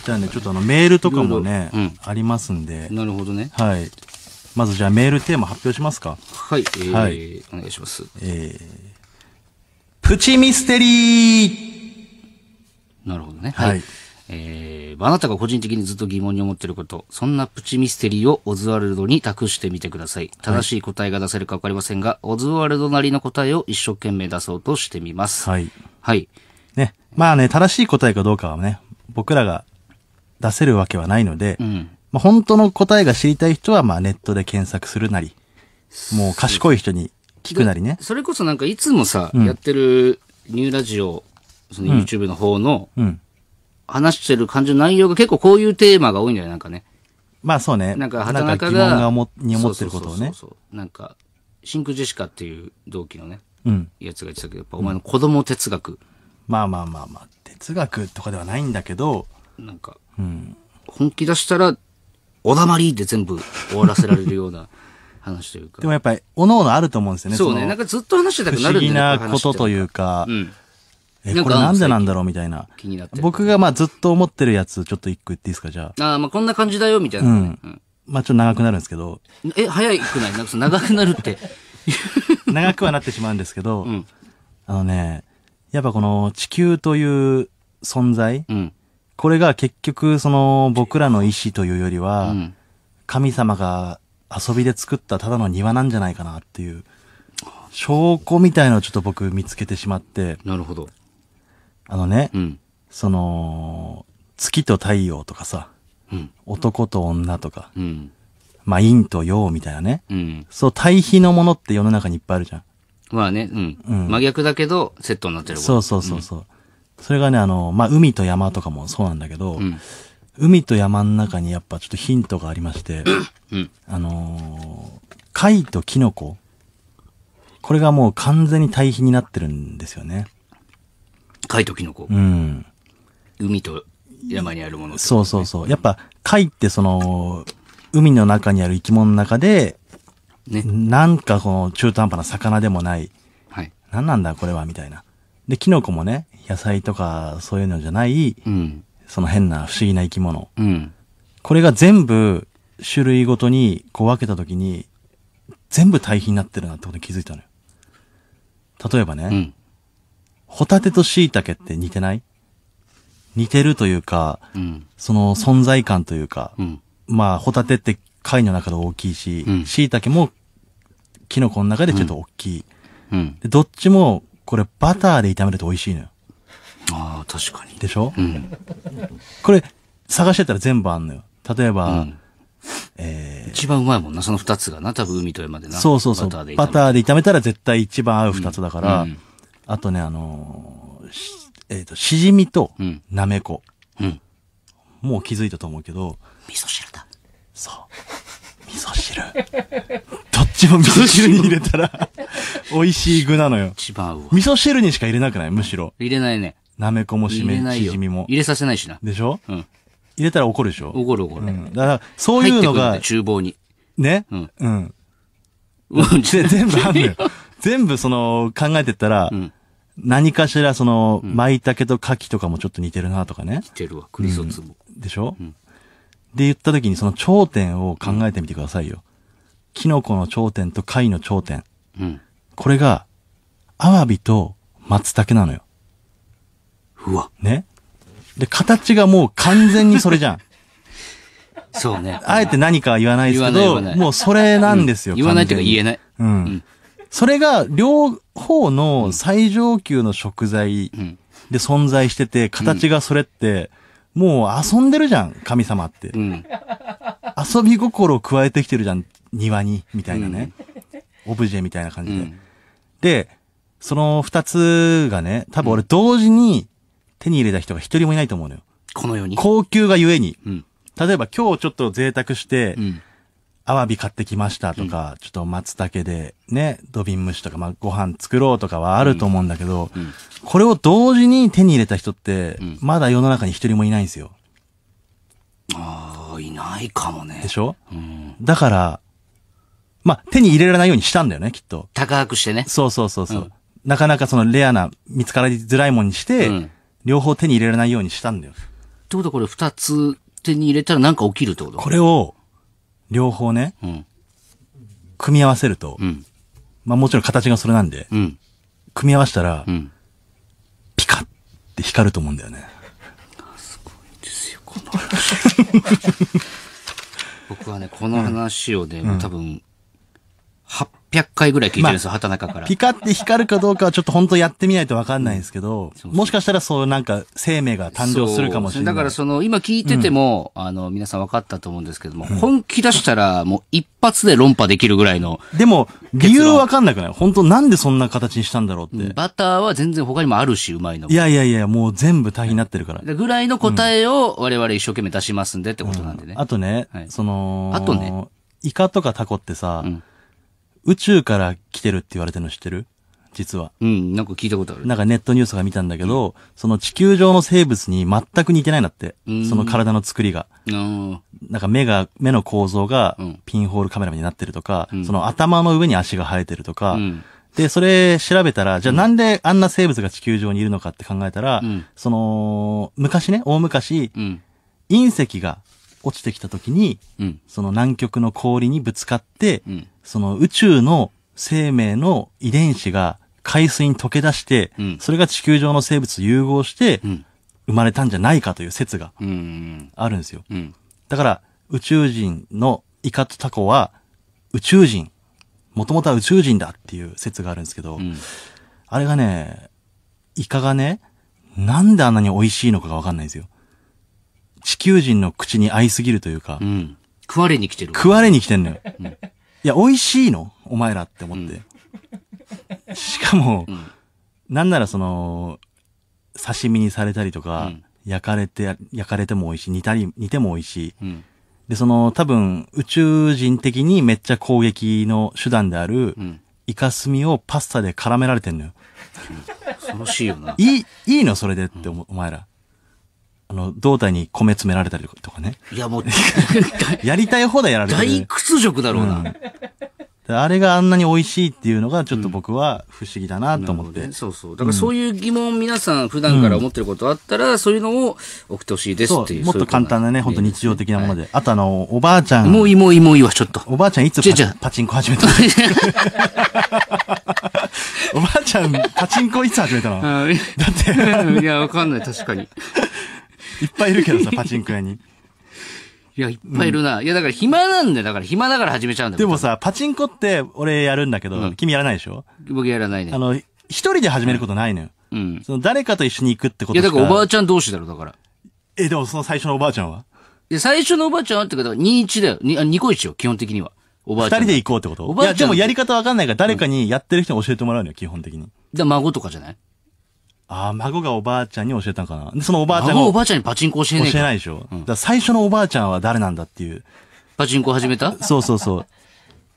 じゃあね、ちょっとあのメールとかもね、ありますんで。なるほどね。はい。まずじゃあメールテーマ発表しますか。はい。えー、はい、お願いします。えー、プチミステリーなるほどね。はい。えー、あなたが個人的にずっと疑問に思っていること、そんなプチミステリーをオズワルドに託してみてください。正しい答えが出せるかわかりませんが、はい、オズワルドなりの答えを一生懸命出そうとしてみます。はい。はい。ね。まあね、正しい答えかどうかはね、僕らが出せるわけはないので、うん、まあ、本当の答えが知りたい人は、まあ、ネットで検索するなり、もう賢い人に聞くなりね。それこそなんかいつもさ、うん、やってるニューラジオその YouTube の方の、話してる感じの内容が結構こういうテーマが多いんだよ、なんかね。まあそうね。なんか畑中が。なんか疑問がに思ってることをね。そうそうなんか、シンクジェシカっていう同期のね、うん、やつが言ってたけど、やっぱお前の子供哲学、うん。まあまあまあまあ、哲学とかではないんだけど、なんか、うん、本気出したら、おだまりで全部終わらせられるような 話というか。でもやっぱり、おのおのあると思うんですよね。そうね。なんかずっと話してたくなるんだよ不思議なことというか、うん、え、これなんでなんだろうみたいな。気になって僕がまあずっと思ってるやつ、ちょっと一個言っていいですか、じゃあ。ああ、まあこんな感じだよ、みたいな、ね、うん。まあちょっと長くなるんですけど。え、早くないなんか長くなるって。長くはなってしまうんですけど、うん、あのね、やっぱこの地球という存在、うん、これが結局その僕らの意志というよりは、うん、神様が遊びで作ったただの庭なんじゃないかなっていう証拠みたいのをちょっと僕見つけてしまって。なるほど。あのね、うん、その、月と太陽とかさ、うん、男と女とか、うん、まあ陰と陽みたいなね、うん、そう対比のものって世の中にいっぱいあるじゃん。まあね、うん。うん、真逆だけど、セットになってるそうそうそうそう。それがね、あの、まあ、海と山とかもそうなんだけど、うん、海と山の中にやっぱちょっとヒントがありまして、うん、あのー、貝とキノコ、これがもう完全に対比になってるんですよね。貝とキノコ。うん。海と山にあるもの、ね、そうそうそう。やっぱ貝ってその、海の中にある生き物の中で、ね。なんかこの中途半端な魚でもない。はい。何なんだこれはみたいな。で、キノコもね、野菜とかそういうのじゃない、うん、その変な不思議な生き物。うん、これが全部種類ごとにこう分けた時に、全部対比になってるなってことに気づいたのよ。例えばね、うん、ホタテと椎茸って似てない似てるというか、うん、その存在感というか、うん、まあ、ホタテって貝の中で大きいし、うん、椎茸もキノコの中でちょっと大きい。うん、でどっちも、これバターで炒めると美味しいのよ。ああ、確かに。でしょ、うん、これ、探してたら全部あんのよ。例えば、うん、えー、一番うまいもんな、その二つがな、多分海と山でな。そうそうそう。バターで炒めたら絶対一番合う二つだから、うんあとね、あのー、しえっ、ー、と、しじみと、なめこ、うん。もう気づいたと思うけど、味噌汁だ。そう。味噌汁。どっちも味噌汁に入れたら 美味しい具なのよ。一番味噌汁にしか入れなくないむしろ。入れないね。なめこもしめ、しじみも。入れさせないしな。でしょうん。入れたら怒るでしょ怒る怒る、うん。だから、そういうのが。ね、厨房に。ねうん。うん。全部あるのよ。全部その、考えてったら、うん、何かしらその、舞茸と牡蠣とかもちょっと似てるなとかね。似てるわ、クリソツも。でしょ、うん、で言った時にその頂点を考えてみてくださいよ。キノコの頂点と貝の頂点。うん、これが、アワビと松茸なのよ。うわ。ね。で、形がもう完全にそれじゃん。そうね。あえて何かは言わないですけど、もうそれなんですよ。うん、言わないというか言えない。うん。うん、それが、両、方の最上級の食材で存在してて、形がそれって、もう遊んでるじゃん、神様って。うん、遊び心を加えてきてるじゃん、庭に、みたいなね。オブジェみたいな感じで。うん、で、その二つがね、多分俺同時に手に入れた人が一人もいないと思うのよ。このように。高級がゆえに。うん、例えば今日ちょっと贅沢して、うん、アワビ買ってきましたとか、うん、ちょっと松茸でね、土瓶蒸しとか、まあ、ご飯作ろうとかはあると思うんだけど、うんうん、これを同時に手に入れた人って、まだ世の中に一人もいないんですよ。ああ、いないかもね。でしょ、うん、だから、まあ、手に入れられないようにしたんだよね、きっと。高くしてね。そうそうそうそう、なかなかそのレアな、見つからりづらいもんにして、両方手に入れられないようにしたんだよ。ってことはこれ二つ手に入れたらなんか起きるってことこれを、両方ね、うん、組み合わせると、うん、まあもちろん形がそれなんで、うん、組み合わせたら、ピカって光ると思うんだよね。すごいですよ、この話。僕はね、この話をね、多分、800回ぐらい聞いてるんですよ、畑中から。ピカって光るかどうかはちょっと本当やってみないとわかんないんですけど、もしかしたらそうなんか生命が誕生するかもしれない。だからその、今聞いてても、うん、あの、皆さん分かったと思うんですけども、うん、本気出したらもう一発で論破できるぐらいの。でも、理由わかんなくない本当なんでそんな形にしたんだろうって。バターは全然他にもあるし、うまいの。いやいやいや、もう全部大変になってるから。ぐらいの答えを我々一生懸命出しますんでってことなんでね。うん、あとね、はい、その、あとね、イカとかタコってさ、うん宇宙から来てるって言われてるの知ってる実は。うん、なんか聞いたことある。なんかネットニュースが見たんだけど、うん、その地球上の生物に全く似てないんだって。うん、その体の作りが。なんか目が、目の構造がピンホールカメラになってるとか、うん、その頭の上に足が生えてるとか、うん、で、それ調べたら、じゃあなんであんな生物が地球上にいるのかって考えたら、うん、その、昔ね、大昔、うん、隕石が落ちてきた時に、うん、その南極の氷にぶつかって、うんその宇宙の生命の遺伝子が海水に溶け出して、うん、それが地球上の生物と融合して、生まれたんじゃないかという説があるんですよ。うんうん、だから、宇宙人のイカとタコは、宇宙人、もともとは宇宙人だっていう説があるんですけど、あれがね、イカがね、なんであんなに美味しいのかがわかんないんですよ。地球人の口に合いすぎるというか、食われに来てる。食われに来てんのよ。いや、美味しいのお前らって思って。しかも、うんなんならその、刺身にされたりとか、うん焼かれて、焼かれても美味しい、煮たり、煮ても美味しい。うんで、その、多分、宇宙人的にめっちゃ攻撃の手段である、うんイカスミをパスタで絡められてんのよ。楽しいよな。いい、いいのそれでって思う、お前ら。あの、胴体に米詰められたりとかね。いやもう、やりたい放題やられてる。大屈辱だろうな。うんあれがあんなに美味しいっていうのがちょっと僕は不思議だなと思って。うんね、そうそう。だからそういう疑問皆さん普段から思ってることあったら、そういうのを送ってほしいですっていう。もっと簡単なね、本当日常的なもので。はい、あとあの、おばあちゃん。もういいもういいもういいわ、ちょっと。おばあちゃんいつパチンコ始めたの おばあちゃん、パチンコいつ始めたのだって。いや、わかんない、確かに。いっぱいいるけどさ、パチンコ屋に。いや、いっぱいいるな。いや、だから暇なんだよ。だから暇だから始めちゃうんだよ。でもさ、パチンコって俺やるんだけど、うん君やらないでしょ僕やらないね。あの、一人で始めることないのよ。うん。その誰かと一緒に行くってこいとや、しかだからおばあちゃん同士だろ、だから。え、でもその最初のおばあちゃんはいや、最初のおばあちゃんはってか、だから21だよ。2、あニ個イよ、基本的には。おばあちゃん。人で行こうってことおばあちゃんいや、でもやり方わかんないから誰かにやってる人に教えてもらうのよ、基本的に。だから孫とかじゃないああ、孫がおばあちゃんに教えたんかな。で、そのおばあちゃんが。孫おばあちゃんにパチンコ教えない教えないでしょ。うん、だ最初のおばあちゃんは誰なんだっていう。パチンコ始めたそうそうそう。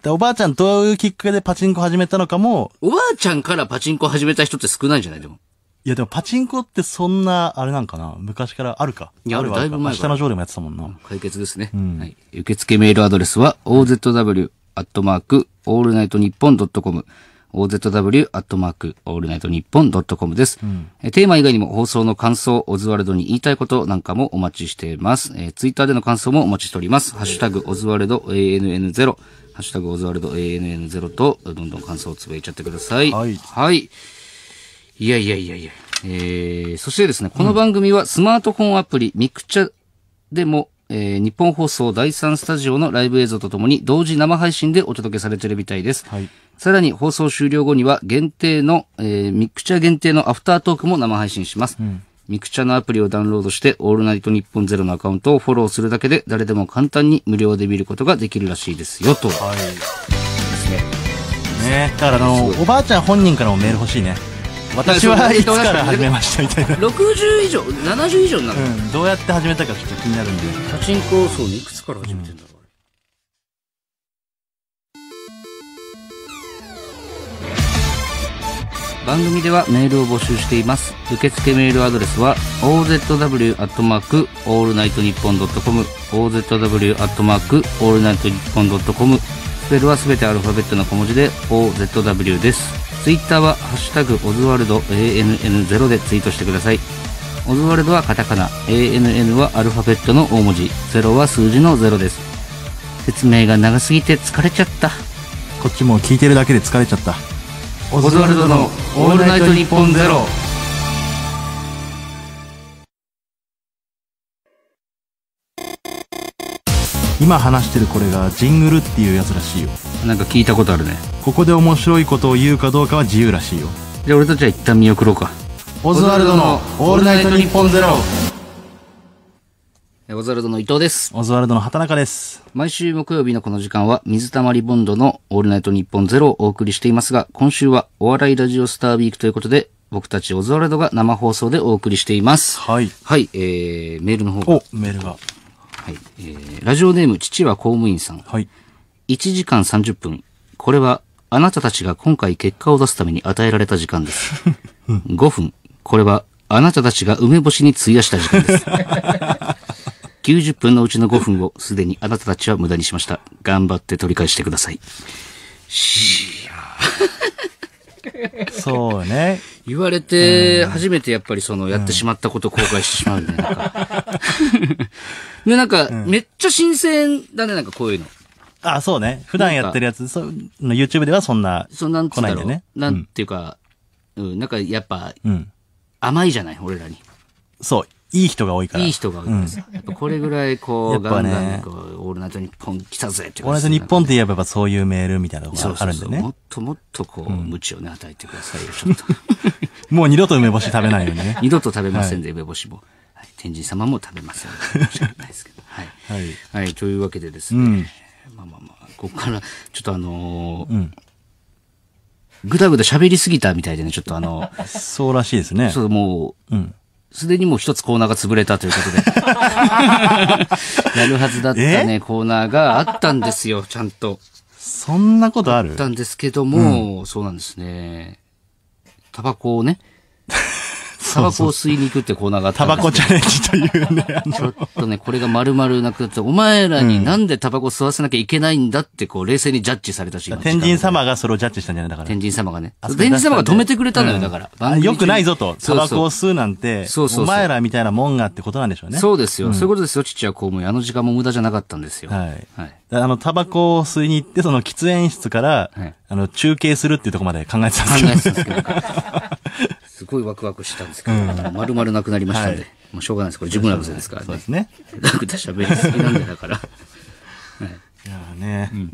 おばあちゃんどういうきっかけでパチンコ始めたのかも。おばあちゃんからパチンコ始めた人って少ないんじゃないでも。いやでもパチンコってそんな、あれなんかな昔からあるか。いや、あるだいぶ前下の章でもやってたもんな。解決ですね。うん、はい。受付メールアドレスは ozw、OZW アットマーク、オールナイトニッポンドットコム。ozw.allnightnippon.com です、うん、え。テーマ以外にも放送の感想、オズワルドに言いたいことなんかもお待ちしています。えー、ツイッターでの感想もお待ちしております。ハッシュタグ、オズワルド ANN0、ハッシュタグ、オズワルド ANN0 と、どんどん感想をつぶいちゃってください。はい。はい。いやいやいやいや。えー、そしてですね、この番組はスマートフォンアプリ、ミクチャでもえー、日本放送第3スタジオのライブ映像とともに同時生配信でお届けされてるみたいです。はい、さらに放送終了後には限定の、えー、ミクチャ限定のアフタートークも生配信します。うんミクチャのアプリをダウンロードして、オールナイトニッポンゼロのアカウントをフォローするだけで、誰でも簡単に無料で見ることができるらしいですよ、と。はい。ですね。ねだからあの、おばあちゃん本人からもメール欲しいね。私はいつから始めましたみたいな60以上70以上になる、うん、どうやって始めたかちょっと気になるんでパチンコそういくつから始めてんだろう、うん、番組ではメールを募集しています。受付メールアドレスは ozw.allnightnippon.com ozw.allnightnippon.com スペルはすべてアルファベットの小文字で OZW です。ツイッターは、ハッシュタグ、オズワルド ANN0 でツイートしてください。オズワルドはカタカナ、ANN はアルファベットの大文字、0は数字の0です。説明が長すぎて疲れちゃった。こっちも聞いてるだけで疲れちゃった。オズワルドのオールナイトニッポンゼロ。今話してるこれがジングルっていうやつらしいよなんか聞いたことあるねここで面白いことを言うかどうかは自由らしいよじゃあ俺たちは一旦見送ろうかオズワルドの「オールナイトニッポンゼロオズワルドの伊藤です。オズワルドの畑中です毎週木曜日のこの時間は水溜りボンドのオールナイトニッポンゼロをお送りしていますが、今週はお笑いラジオスターウィークということで、僕たちオズワルドが生放送でお送りしています。はいはい、えー、メールの方がおメールがはい、えー、ラジオネーム父は公務員さん。はい。1時間30分。これはあなたたちが今回結果を出すために与えられた時間です。うん、5分。これはあなたたちが梅干しに費やした時間です。90 分のうちの5分をすでにあなたたちは無駄にしました。頑張って取り返してください。し そうね。言われて、初めてやっぱりその、やってしまったことを後悔してしまうん で、なんか。で、なんか、めっちゃ新鮮だね、なんかこういうの。あ、そうね。普段やってるやつ、その YouTube ではそんな、そんなんつだろうね。なんていうか、うん、なんかやっぱ、甘いじゃない、俺らに。そう。いい人が多いから。いい人が多いからうん、やっぱこれぐらいこう、ガンガンね、オールナイト日本来たぜってオールナイト日本って言えばやっぱそういうメールみたいなとこがあるんでね。もっともっとこう、無知をね、与えてくださいよ、ちょっと。もう二度と梅干し食べないようにね。二度と食べませんで、梅干しも。はい、天神様も食べません。ないですけど。はい。はい、はい。というわけでですね。まあまあまあ、ここから、ちょっとあのー、うんぐだぐだ喋りすぎたみたいでね、ちょっとあの。そうらしいですね。そう、もう、うん、すでにもう一つコーナーが潰れたということで。やるはずだったね、コーナーがあったんですよ、ちゃんと。そんなことあるあったんですけども、そうなんですね。タバコをね、タバコを吸いに行くってコーナーがあったんタバコチャレンジというね、ちょっとね、これが丸々なくなって、お前らになんでタバコ吸わせなきゃいけないんだって、こう、冷静にジャッジされたし、天神様がそれをジャッジしたんじゃないだから。天神様がね。天神様が止めてくれたのよ、だから。よくないぞと。タバコを吸うなんて、そうそうお前らみたいなもんがってことなんでしょうね。そうですよ。そういうことですよ、父は公務員。あの時間も無駄じゃなかったんですよ。はい。はい。あの、タバコを吸いに行って、その喫煙室から、あの、中継するっていうところまで考えてたんですけど。考えてたんですけど。すごいワクワクしたんですけど、まるまるなくなりましたんで、はい、もうしょうがないです。これ自分らのせいですからね。そうですね。楽は別りすぎなんでだから。はい、いやね、うん、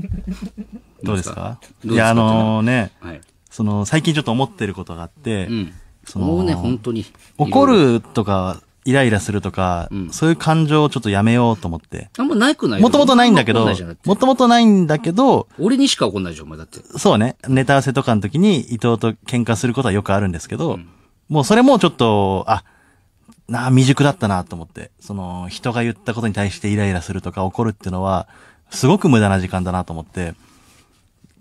どうですかいや、あのー、ね、はい、その、最近ちょっと思ってることがあって、うん、その、もうね、本当に。怒るとか、イライラするとか、うん、そういう感情をちょっとやめようと思って。あんまないくないもともとないんだけど、もともとないんだけど、俺にしか怒んないじゃん、お前だって。そうね。ネタ合わせとかの時に伊藤と喧嘩することはよくあるんですけど、うん、もうそれもちょっと、あ、なあ、未熟だったなと思って、その、人が言ったことに対してイライラするとか怒るっていうのは、すごく無駄な時間だなと思って、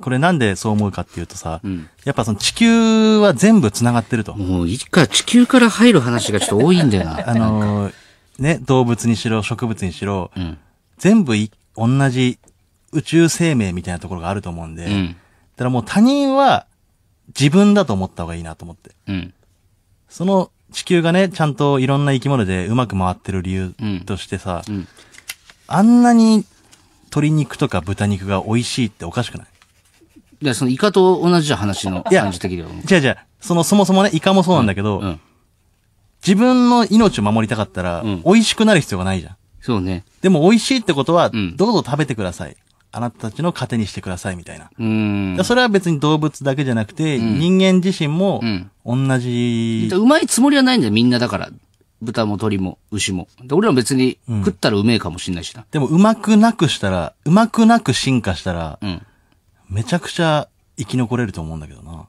これなんでそう思うかっていうとさ、うん、やっぱその地球は全部繋がってると。もういっか、地球から入る話がちょっと多いんだよな。あのー、ね、動物にしろ、植物にしろ、うん、全部い、同じ宇宙生命みたいなところがあると思うんで、うん、だからもう他人は自分だと思った方がいいなと思って。うんその地球がね、ちゃんといろんな生き物でうまく回ってる理由としてさ、うん、あんなに鶏肉とか豚肉が美味しいっておかしくないいや、そのイカと同じじゃ話の感じ的だよ。いや、違う違う。その、そもそもね、イカもそうなんだけど、うんうん、自分の命を守りたかったら、美味しくなる必要がないじゃん。そうね。でも美味しいってことは、どうぞ食べてください。あなたたちの糧にしてくださいみたいな。うんそれは別に動物だけじゃなくて、うん、人間自身も同じ、うん、まいつもりはないんだよ、みんなだから。豚も鳥も牛も。で俺ら別に食ったらうめえかもしんないしな。うん、でもうまくなくしたら、うまくなく進化したら、うん、めちゃくちゃ生き残れると思うんだけどな。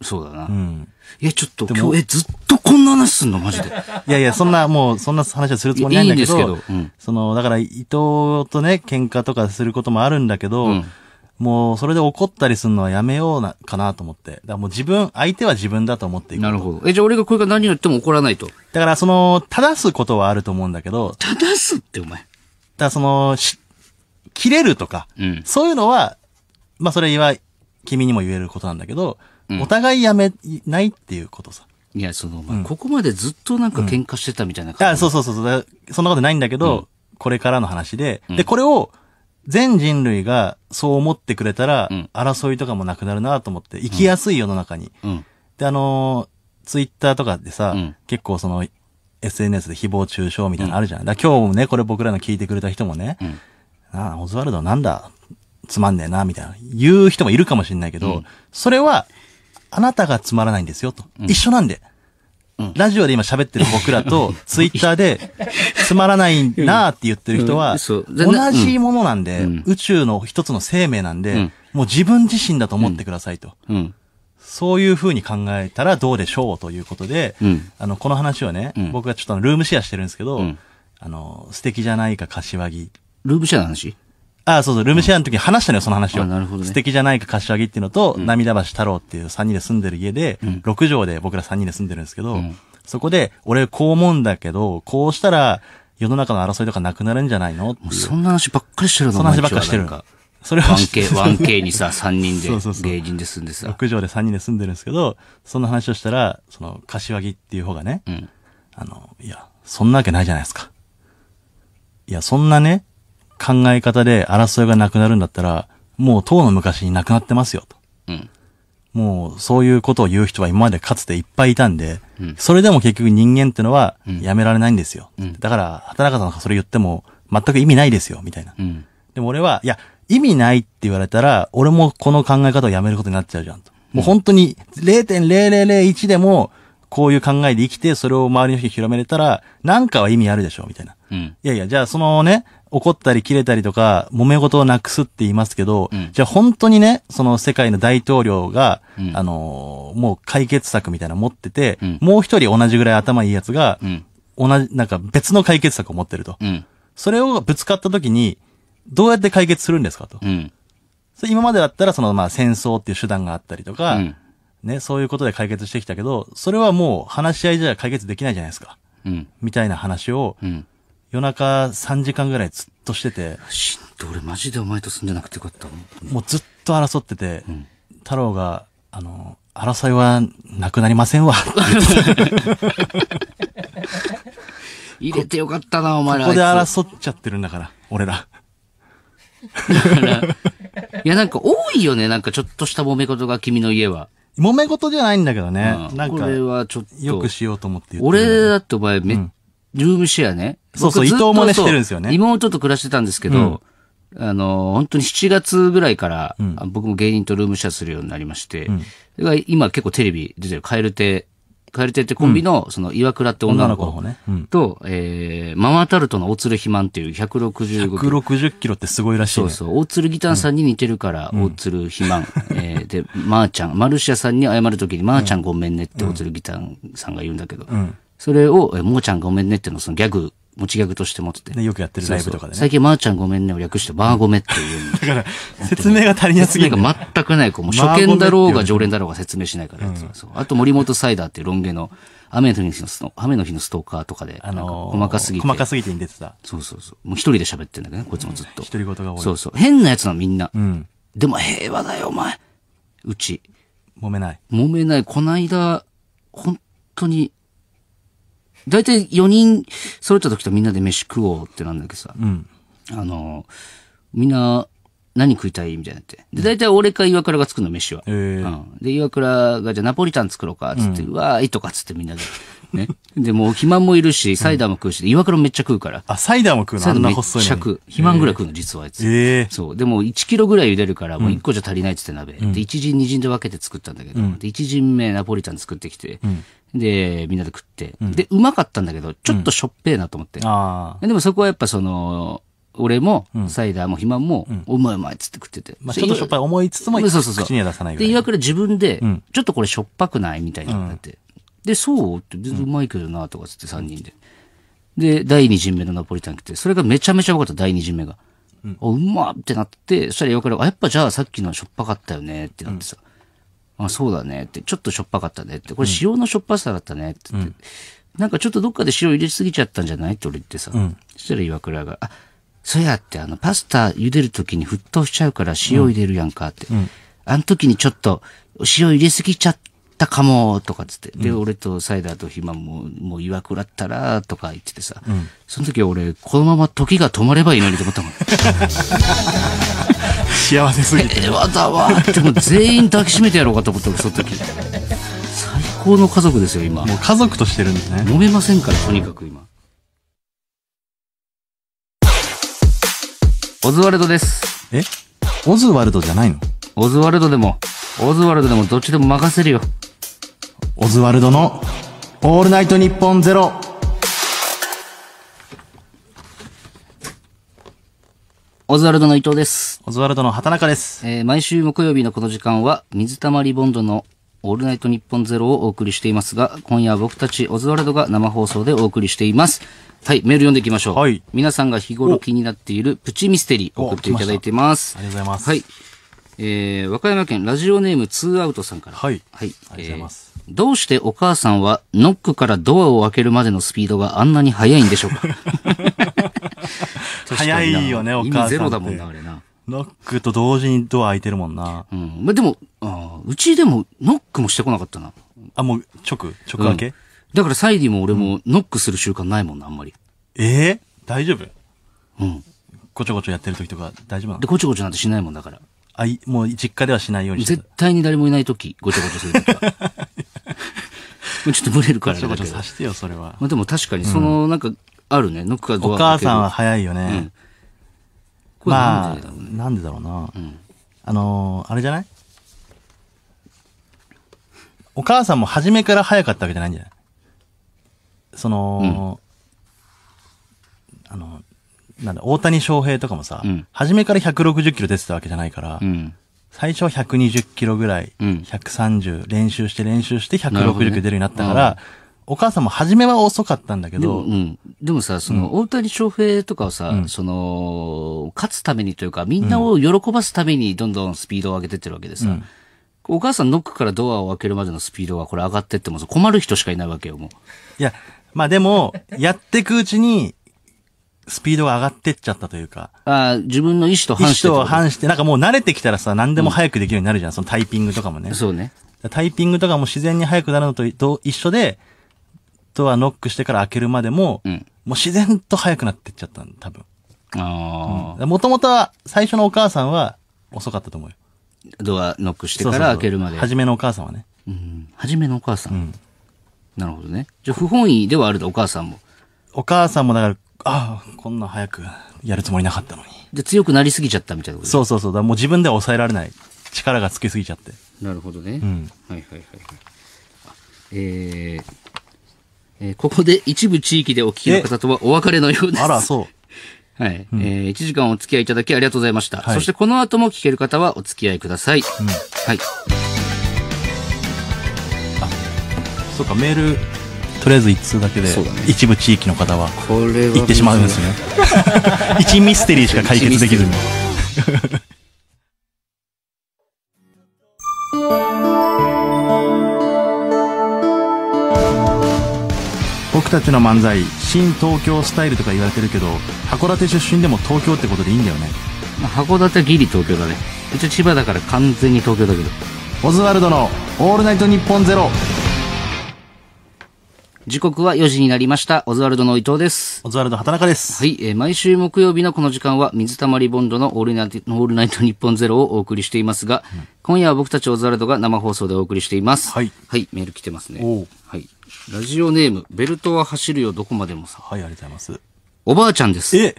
そうだな。うん。いや、ちょっと今日、え、ずっとこんな話すんのマジで。いやいや、そんな、もう、そんな話はするつもりないんだけど、いいけどうん、その、だから、伊藤とね、喧嘩とかすることもあるんだけど、うん、もう、それで怒ったりするのはやめような、かなと思って。だからもう自分、相手は自分だと思っていく。なるほど。え、じゃあ俺がこれから何を言っても怒らないと。だから、その、正すことはあると思うんだけど。正すってお前。だからその、し、切れるとか、うん、そういうのは、まあそれは、君にも言えることなんだけど、お互いやめないっていうことさ。いや、その、まあうんここまでずっとなんか喧嘩してたみたいな感じ。あそうそうそうそうそんなことないんだけど、これからの話で、で、これを、全人類がそう思ってくれたら、うん争いとかもなくなるなと思って、生きやすい世の中に。うん。で、あのーツイッターとかでさ、うん結構その、SNS で誹謗中傷みたいなのあるじゃん。だ今日もね、これ僕らの聞いてくれた人もね、うんああ、オズワルドなんだ、つまんねえな、みたいな、言う人もいるかもしれないけど、うんそれは、あなたがつまらないんですよと。一緒なんで。うん、ラジオで今喋ってる僕らと、ツイッターで、つまらないなーって言ってる人は、同じものなんで、宇宙の一つの生命なんで、もう自分自身だと思ってくださいと。そういう風に考えたらどうでしょうということで、あの、この話をね、僕がちょっとルームシェアしてるんですけど、あの、素敵じゃないか、柏木。ルームシェアの話あそうそう、ルームシェアの時に話したのよ、その話を。なるほど、ね。素敵じゃないか、柏木っていうのと、うん、涙橋太郎っていう3人で住んでる家で、うん、6畳で僕ら3人で住んでるんですけど、うん、そこで、俺こう思うんだけど、こうしたら、世の中の争いとかなくなるんじゃないのっていそんな話ばっかりしてるのそんな話ばっかりしてる。それは 1K、1K にさ、3人で、芸人で住んでさ。6畳で3人で住んでるんですけど、そんな話をしたら、その、柏木っていう方がね、うん、あの、いや、そんなわけないじゃないですか。いや、そんなね、考え方で争いがなくなるんだったら、もう当の昔になくなってますよ、と。うん。もう、そういうことを言う人は今までかつていっぱいいたんで、うん、それでも結局人間ってのは、やめられないんですよ。うん、だから、畑中さんがそれ言っても、全く意味ないですよ、みたいな。うん、でも俺は、いや、意味ないって言われたら、俺もこの考え方をやめることになっちゃうじゃんと。もう本当に0.0001でも、こういう考えで生きて、それを周りの人に広めれたら、なんかは意味あるでしょ、みたいな。うん、いやいや、じゃあそのね、怒ったり切れたりとか、揉め事をなくすって言いますけど、うん、じゃあ本当にね、その世界の大統領が、うん、あのー、もう解決策みたいなの持ってて、うん、もう一人同じぐらい頭いいやつが、同じ、なんか別の解決策を持ってると。それをぶつかった時に、どうやって解決するんですかと。今までだったら、そのまあ戦争っていう手段があったりとか、ね、そういうことで解決してきたけど、それはもう話し合いじゃ解決できないじゃないですか。みたいな話を、夜中3時間ぐらいずっとしてて。しんど、俺マジでお前と住んでなくてよかった。もうずっと争ってて、うん、太郎が、あの、争いはなくなりませんわ。入れてよかったな、お前ら。ここで争っちゃってるんだから、俺ら。だから、いやなんか多いよね、なんかちょっとした揉め事が君の家は。揉め事じゃないんだけどね。うん、なんか、これはちょっと。よくしようと思って言って、俺だってお前め、うん、ルームシェアね。そうそう、伊藤もね、してるんですよね。妹と暮らしてたんですけど、うん、あの、本当に7月ぐらいから、うん、僕も芸人とルームシェアするようになりまして、うん、今結構テレビ出てる、カエル亭、カエル亭ってコンビの、その、岩倉って女の子と、ねえー、ママタルトのオツル肥満っていう165キロ。160キロってすごいらしい、ね、そうそう。大鶴ギターさんに似てるから、オツル肥満。えー、で、まー、あ、ちゃん、マルシアさんに謝るときに、まー、あ、ちゃんごめんねってオツルギターさんが言うんだけど、それを、えー、モーちゃんごめんねってのそのギャグ持ち逆として持ってて。ね、よくやってるライブとかでね。最近、まーちゃんごめんねを略して、バーごめっていう。だから、説明が足りなすぎる。説明が全くない。こう、もう初見だろうが常連だろうが説明しないから、うん、そう。あと、森本サイダーっていうロン毛の、雨の日のスト、雨の日のストーカーとかで、あの細かすぎて。細かすぎてに出てた。そうそうそう。もう一人で喋ってんだけどね、こいつもずっと。一、うん、人言が多い。そうそう。変なやつなの、みんな。うん。でも平和だよ、お前。うち。揉めない。揉めない。この間、本当に、大体4人揃った時とみんなで飯食おうってなんだけどさ、うん、あの、みんな、何食いたいみたいになって。で、大体俺か岩倉が作るの、飯は。えー、うん、で、岩倉が、じゃあナポリタン作ろうか、つって、うん、わーいとか、つってみんなで。ね。で、もう肥満もいるし、サイダーも食うし、岩倉めっちゃ食うから。あ、サイダーも食うのサイダーめっちゃ肥満ぐらい食うの、実はあいつ。えー、そう。でも、1キロぐらい茹でるから、もう1個じゃ足りないっつって鍋。うん、で、1陣2陣で分けて作ったんだけど、うん、で、1陣目ナポリタン作ってきて、で、みんなで食って、うん、で、うまかったんだけど、ちょっとしょっぺえなと思って。うん、でもそこはやっぱその、俺も、サイダーも肥満も、うまいうまいっつって食ってて。まあ、ちょっとしょっぱい思いつつも、そうそうそう。口には出さないで、岩倉自分で、ちょっとこれしょっぱくないみたいになって。で、そうって全然うまいけどな、とかつって3人で。で、第2陣目のナポリタン来て、それがめちゃめちゃ良かった、第2陣目が。うん、うまってなって、そしたら岩倉、あ、やっぱじゃあさっきのしょっぱかったよねってなってさ。あ、そうだねって、ちょっとしょっぱかったねって、これ塩のしょっぱさだったねって、うん、なんかちょっとどっかで塩入れすぎちゃったんじゃないって俺言ってさ、うん、そしたら岩倉が、あ、そうやって、あの、パスタ茹でるときに沸騰しちゃうから塩入れるやんかって、うん、あの時にちょっと塩入れすぎちゃったかも、とかつって、で、俺とサイダーとヒマも、もう岩倉ったら、とか言っててさ、その時俺、このまま時が止まればいいのにと思ったもん。幸せすぎて平和だわざも全員抱きしめてやろうかと思ったその時最高の家族ですよ今もう家族としてるんですね飲めませんからとにかく今オズワルドですえオズワルドじゃないのオズワルドでもオズワルドでもどっちでも任せるよオズワルドの「オールナイトニッポンゼロオズワルドの伊藤です。オズワルドの畑中です。えー、毎週木曜日のこの時間は、水溜りボンドのオールナイトニッポンゼロをお送りしていますが、今夜は僕たちオズワルドが生放送でお送りしています。はい、メール読んでいきましょう。はい。皆さんが日頃気になっているプチミステリー送っていただいてます。ありがとうございます。はい。えー、和歌山県ラジオネームツーアウトさんから。はい。はい。ありがとうございます。えーどうしてお母さんはノックからドアを開けるまでのスピードがあんなに速いんでしょうか 早いよね、お母さん。ゼロだもんな、あれな。ノックと同時にドア開いてるもんな。うん。まあ、でもあ、うちでもノックもしてこなかったな。あ、もう直直開け、うん、だからサイディも俺もノックする習慣ないもんな、あんまり。ええー、大丈夫うん。ごちょごちょやってる時とか大丈夫なので、ごちょごちょなんてしないもんだから。あい、もう実家ではしないように絶対に誰もいない時、ごちょごちょする ちょっとブレるからだけど。してよ、それは。まあでも確かに、その、なんか、あるね。ノックがドアお母さんは早いよね。まあ、なんでだろうなうあのー、あれじゃないお母さんも初めから早かったわけじゃないんじゃないその、あの、なんだ、大谷翔平とかもさ、初めから160キロ出てたわけじゃないから、最初は120キロぐらい、うん、130、練習して練習して160キロ出るようになったから、ね、お母さんも初めは遅かったんだけど。でもうん、でもさ、その、大谷翔平とかはさ、うん、その、勝つためにというか、みんなを喜ばすためにどんどんスピードを上げてってるわけでさ、お母さんノックからドアを開けるまでのスピードがこれ上がってっても困る人しかいないわけよ、もう。いや、まあでも、やってくうちに、スピードが上がってっちゃったというか。ああ、自分の意思と反して。意思と反して、なんかもう慣れてきたらさ、何でも早くできるようになるじゃん、うん、そのタイピングとかもね。そうね。タイピングとかも自然に早くなるのと一緒で、ドアノックしてから開けるまでも、うん、もう自然と早くなってっちゃったん多分。ああ。もともとは、最初のお母さんは遅かったと思うよ。ドアノックしてから開けるまで。初めのお母さんはね。うん。初めのお母さん。うん、なるほどね。じゃあ不本意ではあるだ、お母さんも。お母さんもだから、ああ、こんな早くやるつもりなかったのに。で、強くなりすぎちゃったみたいなことそうそうそう。だもう自分では抑えられない。力がつきすぎちゃって。なるほどね。うん。はいはいはいはい。えー、えー、ここで一部地域でお聞きの方とはお別れのようです。あら、そう。はい。うん、えー、1時間お付き合いいただきありがとうございました。はい、そしてこの後も聞ける方はお付き合いください。うん、はい。あ、そうか、メールとりあえず1通だけで、一部地域の方は行ってしまうんですね 一ミステリーしか解決できずに僕たちの漫才新東京スタイルとか言われてるけど函館出身でも東京ってことでいいんだよね、函館はギリ東京だねうち千葉だから完全に東京だけどオズワルドの「オールナイトニッポンゼロ時刻は4時になりました。オズワルドの伊藤です。オズワルド畑中です。はい、えー、毎週木曜日のこの時間は水溜りボンドのオールナイト、オールナイト日本ゼロをお送りしていますが、うん、今夜は僕たちオズワルドが生放送でお送りしています。はい。はい、メール来てますね。はい。ラジオネーム、ベルトは走るよどこまでもさ。はい、ありがとうございます。おばあちゃんです。え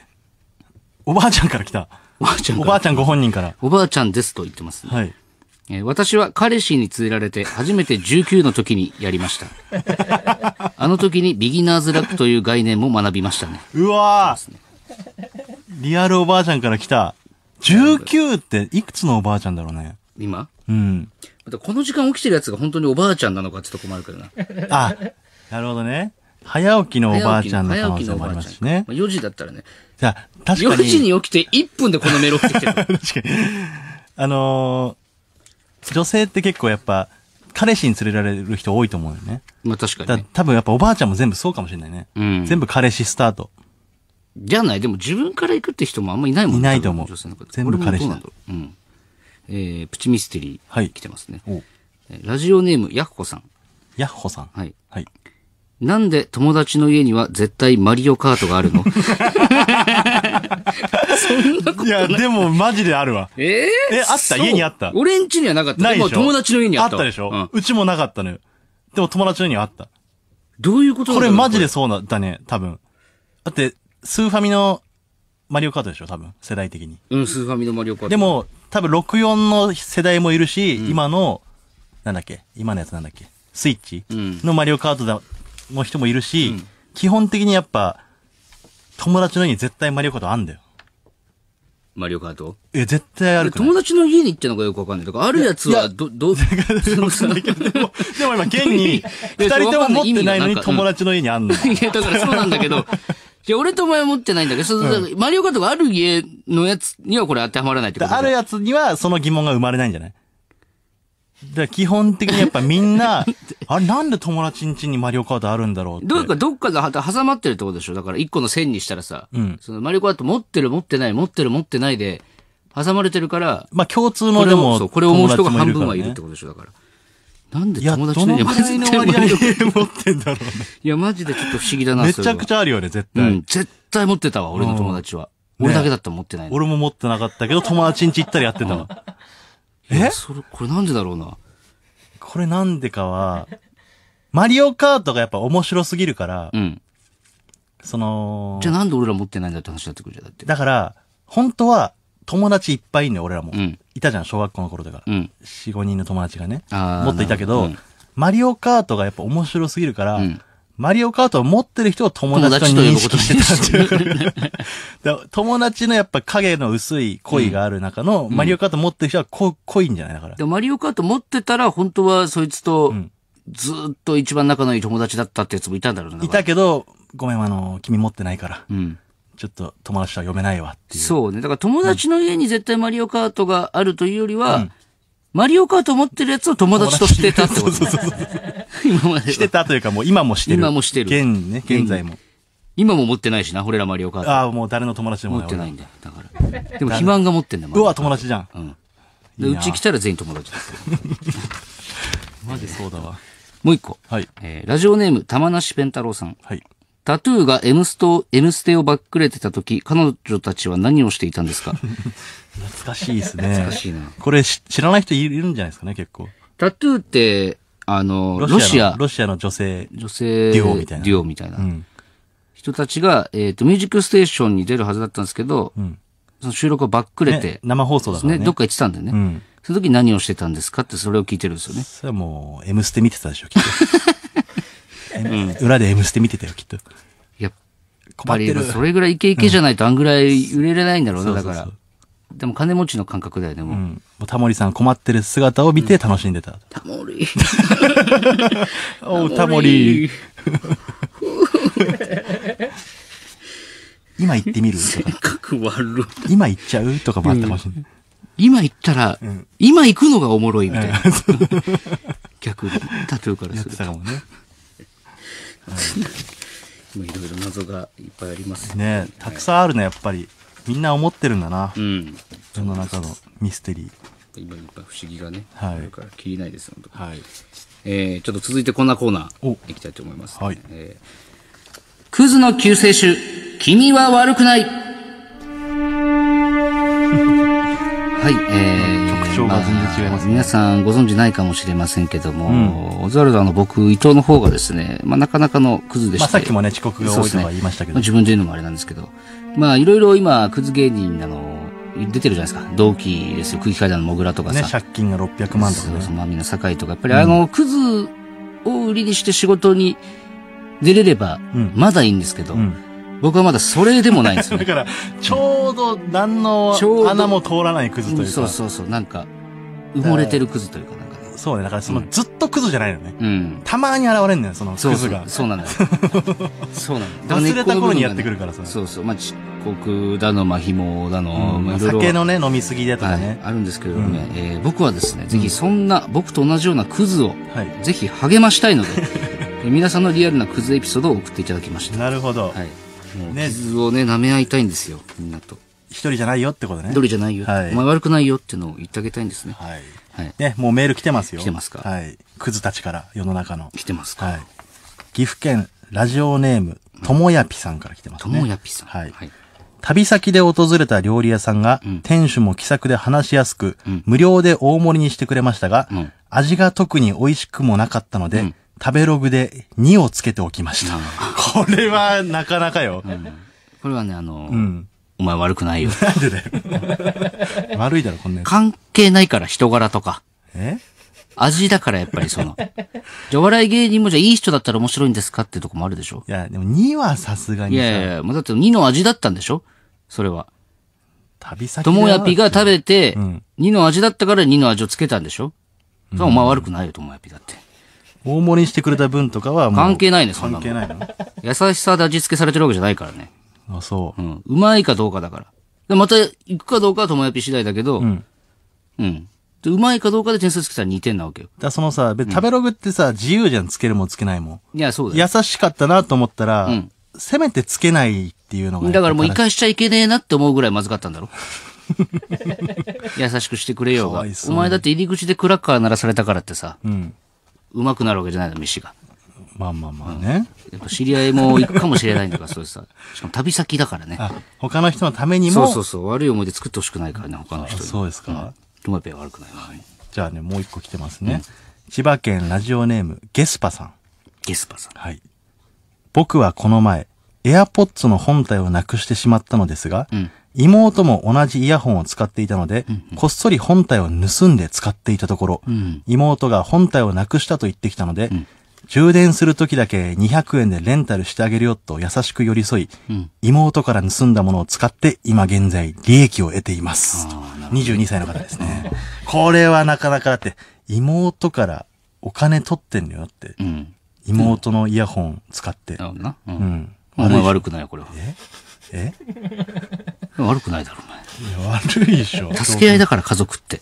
おばあちゃんから来た。おばあちゃんおばあちゃんご本人から。おばあちゃんですと言ってます、ね、はい。え私は彼氏に連れられて初めて19の時にやりました。あの時にビギナーズラックという概念も学びましたね。うわー、ね、リアルおばあちゃんから来た。19っていくつのおばあちゃんだろうね。今うん。またこの時間起きてるやつが本当におばあちゃんなのかちょっと困るけどな。あ、なるほどね。早起きのおばあちゃんの可能性もありますしね。まあ、4時だったらね。じゃ確かに。4時に起きて1分でこのメロって来てる。確かに。あのー女性って結構やっぱ、彼氏に連れられる人多いと思うよね。まあ確かにね、多分やっぱおばあちゃんも全部そうかもしれないね。うん全部彼氏スタート。じゃない、でも自分から行くって人もあんまいないもんね。いないと思う女性の方全部彼氏だうんだう。うん。えー、プチミステリー。はい来てますね。おえラジオネーム、やっこさん。ヤッホさん。はい。はい。なんで友達の家には絶対マリオカートがあるの そんなことない。いや、でもマジであるわ。えー、え、あった家にあった。俺ん家にはなかった。ないでしょも友達の家にああっった。でしょ、ううちもなかったのよ。でも友達の家にはあった。どういうことこれマジで。そうなっだね、多分。だって、スーファミのマリオカートでしょ、多分。世代的に。うん、スーファミのマリオカート。で、も、多分64の世代もいるし、今の、なんだっけ今のやつなんだっけスイッチ、うんのマリオカートだの人もいるし、うん、基本的にやっぱ、友達の家に絶対マリオカートあんだよ。マリオカートえ、絶対ある友達の家に行ってんのかよくわかんない。だか、あるやつは、ど、ど、でも、でも今、現に、二人とも持ってないのに友達の家にあんの。いや、だからそうなんだけど、じゃ俺とお前持ってないんだけど、うん、マリオカートがある家のやつにはこれ当てはまらないってことあるやつには、その疑問が生まれないんじゃないだから基本的にやっぱみんな、あれなんで友達ん家にマリオカートあるんだろうって。どうか、どっかが挟まってるってことでしょだから一個の線にしたらさ、うん、そのマリオカート持ってる持ってない、持ってる持ってないで、挟まれてるから、まあ共通のでも、そう、これを思う人が半分はいるってことでしょだから。なんで友達の家マ持ってんだろうね。いや、マジでちょっと不思議だな、めちゃくちゃあるよね、絶対。うん、絶対持ってたわ、俺の友達は。俺だけだったら持ってない、俺も持ってなかったけど、友達ん家行ったらやってたわ。えそれ、これなんでだろうな。これなんでかは、マリオカートがやっぱ面白すぎるから、うん。そのじゃ、あなんで俺ら持ってないんだって話になってくるじゃん、だって。だから、本当は友達いっぱいいんだよ、俺らも。うん。いたじゃん、小学校の頃だから。うん。4、5人の友達がね。あもっといたけど、どうんマリオカートがやっぱ面白すぎるから、うんマリオカートを持ってる人を友達と認識してたっていう。友達のやっぱ影の薄い恋がある中の、うん、マリオカート持ってる人は濃濃いんじゃないだから。マリオカート持ってたら、本当はそいつと、ずっと一番仲のいい友達だったってやつもいたんだろうな。いたけど、ごめん、あの、君持ってないから。うん。ちょっと友達は読めないわっていう。そうね。だから友達の家に絶対マリオカートがあるというよりは、うマリオカート持ってるやつを友達としてたってことそうそうそう今まで。してたというかもう今もしてる。今もしてる。現ね、現在も。今も持ってないしな、俺らマリオカート。ああ、もう誰の友達でも持ってないんだよ。だから。でも、肥満が持ってんだもうわ、友達じゃん。うん。で、うち来たら全員友達です。マジそうだわ。もう一個。はい。えー、ラジオネーム、玉梨ペンロウさん。はい。タトゥーが M スト、M ステをバックれてた時、彼女たちは何をしていたんですか懐かしいですね。懐かしいな。これ知らない人いるんじゃないですかね、結構。タトゥーって、あの、ロシア。ロシアの女性。女性。デュオみたいな。デュオみたいな。うん、人たちが、えっ、ー、と、ミュージックステーションに出るはずだったんですけど、うん、その収録をばっくれて、ね、生放送だからね。ね、どっか行ってたんだよね。うん、その時何をしてたんですかってそれを聞いてるんですよね。それはもう、M ステ見てたでしょ、きっと。うん、裏で M ステ見てたよ、きっと。やっぱり、それぐらいイケイケじゃないとあんぐらい売れれないんだろうな、だから。そうそうそうでも金持ちの感覚だよね、もう。うん、もうタモリさん困ってる姿を見て楽しんでた。タモリ。おう、タモリ。今行ってみるかく悪い。今行っちゃうとかもあったかもしれない。今行ったら、うん、今行くのがおもろいみたいな。逆に、タトゥーからすると。やってたかもね。いろいろ謎がいっぱいありますね。ねたくさんあるね、やっぱり。みんな思ってるんだな、うん、その中のミステリー今いっぱい不思議がね、はい、あるから切りないですはい、えー、ちょっと続いてこんなコーナーいきたいと思います、ね、はいえー、クズの救世主君は悪くない はいえー、徴がま皆さんご存知ないかもしれませんけども、うん、オズワルドの僕伊藤の方がですね、まあ、なかなかのクズでして、まあ、さっきもね遅刻が多いとは言いましたけど、ね、自分で言うのもあれなんですけどまあ、いろいろ今、クズ芸人、あの、出てるじゃないですか。同期ですよ。空気階段のモグラとかさ。ね、借金が600万とか、ね。そうそう、まあみんな酒井とか。やっぱり、うん、あの、クズを売りにして仕事に出れれば、まだいいんですけど、うん、僕はまだそれでもないんですよ、ね、だから、ちょうど何の穴も通らないクズというか。そうそうそう、なんか、埋もれてるクズというかな。そうね。だからその、ずっとクズじゃないのね。うん。たまに現れんのよ、その、クズが。そうなんだよ。そうなんだ。忘れた頃にやってくるからさ。そうそう。まあ、遅刻だの、ま紐だの、ま酒のね、飲みすぎだとかね。あるんですけれどもね、え僕はですね、ぜひそんな、僕と同じようなクズを、ぜひ励ましたいので、皆さんのリアルなクズエピソードを送っていただきました。なるほど。はい。もう、ズをね、舐め合いたいんですよ、みんなと。一人じゃないよってことね。一人じゃないよ。はい、お前悪くないよっていうのを言ってあげたいんですね。はい。はい、ね、もうメール来てますよ。来てますか。はい。クズたちから世の中の。来てますか。はい。岐阜県ラジオネーム、ともやぴさんから来てますね。ともやぴさん。はい。旅先で訪れた料理屋さんが、うん、店主も気さくで話しやすく、うん、無料で大盛りにしてくれましたが、うん、味が特に美味しくもなかったので、食べログで2をつけておきました。これはなかなかよ。これはね、あの、うん、お前悪くないよ。なんでだよ。悪いだろ、こんなやつ。関係ないから人柄とか。え味だからやっぱりその。じゃお笑い芸人もじゃあいい人だったら面白いんですかってとこもあるでしょ。いや、でも2はさすがにいやいやいや、だって2の味だったんでしょそれは。旅先だな友やぴが食べてうん、2の味だったから2の味をつけたんでしょそれはお前悪くないよ、友やぴだって。大盛りしてくれた分とかはもう。関係ないねそんなの関係ないの優しさで味付けされてるわけじゃないからね。あ、そう。うん。うまいかどうかだから。でまた行くかどうかは友達次第だけど、うん。うん。でうまいかどうかで点数つけたら2点なわけよ。だそのさ、べ食べログってさ、自由じゃん、つけるもんつけないもん。いや、そうだよ優しかったなと思ったら、うんせめてつけないっていうのが。だからもう生かしちゃいけねえなって思うぐらいまずかったんだろ優しくしてくれようがお前だって入り口でクラッカー鳴らされたからってさ、うん。うまくなるわけじゃないの、飯が。まあまあまあね。やっぱ知り合いも行くかもしれないんだから、そうさ。しかも旅先だからね。他の人のためにも。そうそうそう。悪い思い出作ってほしくないからね、他の人に。そうですか。でもやっ悪くないはい。じゃあね、もう一個来てますね。千葉県ラジオネーム、ゲスパさん。ゲスパさん。はい。僕はこの前、エアポッツの本体をなくしてしまったのですが、妹も同じイヤホンを使っていたので、こっそり本体を盗んで使っていたところ、妹が本体をなくしたと言ってきたので、充電する時だけ200円でレンタルしてあげるよと優しく寄り添い、うん、妹から盗んだものを使って今現在利益を得ています。22歳の方ですね。これはなかなかだって、妹からお金取ってんのよって、うん、妹のイヤホン使って。うん。うん、お前悪くないよ、これは。ええ悪くないだろ、お前。いや、悪いでしょ。助け合いだから、家族って。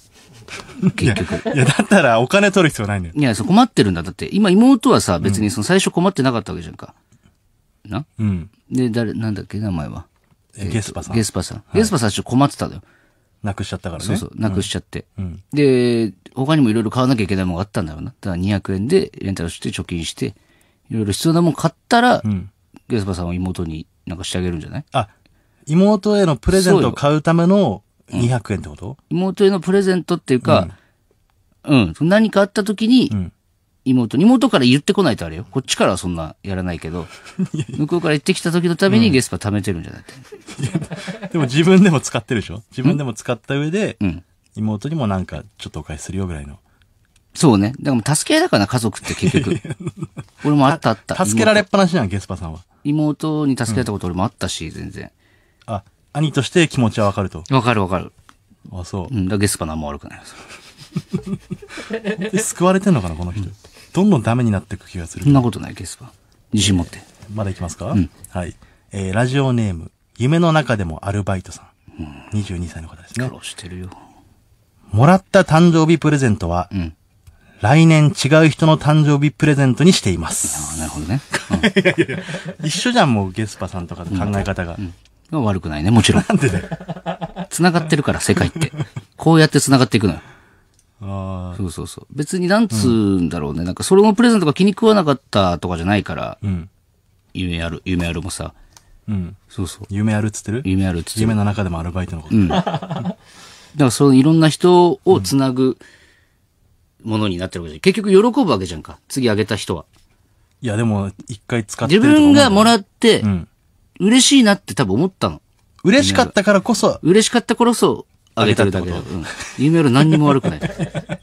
結局い。や、だったらお金取る必要ないんだよ。いや、そう困ってるんだ。だって、今妹はさ、別にその最初困ってなかったわけじゃんか。なうん。で、誰、なんだっけ、名前は。えゲスパさんゲスパさん。ゲスパさんちょっと困ってたのよ。なくしちゃったからね。そうそう、なくしちゃって。うん。で、他にもいろいろ買わなきゃいけないものがあったんだろうな。だから200円でレンタルして貯金して、いろいろ必要なもの買ったら、うん。ゲスパさんは妹になんかしてあげるんじゃないあ、妹へのプレゼントを買うための200円ってこと、妹へのプレゼントっていうか、うん、うん、何かあった時に、妹、妹から言ってこないとあれよ。こっちからはそんなやらないけど、向こうから行ってきた時のためにゲスパ貯めてるんじゃない、うん、でも自分でも使ってるでしょ自分でも使った上で、うん、妹にもなんかちょっとお返しするよぐらいの。そうね。でも助け合いだから家族って結局。俺もあったあった。助けられっぱなしなん、ゲスパさんは。妹に助けられたこと俺もあったし、全然。あ、兄として気持ちはわかると。わかるわかる。あ、そう。うん、だからゲスパんも悪くない 救われてんのかな、この人。どんどんダメになっていく気がする。そんなことない、ゲスパ。自信持って。まだいきますか、うん、はい。えラジオネーム、夢の中でもアルバイトさん。うん、22歳の方ですね。苦労してるよ。もらった誕生日プレゼントは、来年違う人の誕生日プレゼントにしています。なるほどね。うん、いやいや一緒じゃん、もうゲスパさんとかの考え方が。うん、悪くないね、もちろん。なんでだよ。繋がってるから、世界って。こうやって繋がっていくのよ。ああ。そうそうそう。別になんつうんだろうね。うん、なんか、それもプレゼントが気に食わなかったとかじゃないから、うん、夢ある、夢あるもさ。うん。そうそう。夢あるっつってる夢あるっつってる。夢の中でもアルバイトのこと。うん。だから、そのいろんな人を繋ぐものになってるわけじゃん。結局喜ぶわけじゃんか。次あげた人は。いや、でも、一回使ってる自分がもらって、うん嬉しいなって多分思ったの。嬉しかったからこそ。嬉しかったからこそ、あげたるだけだ。うん。夢ある、何にも悪くない。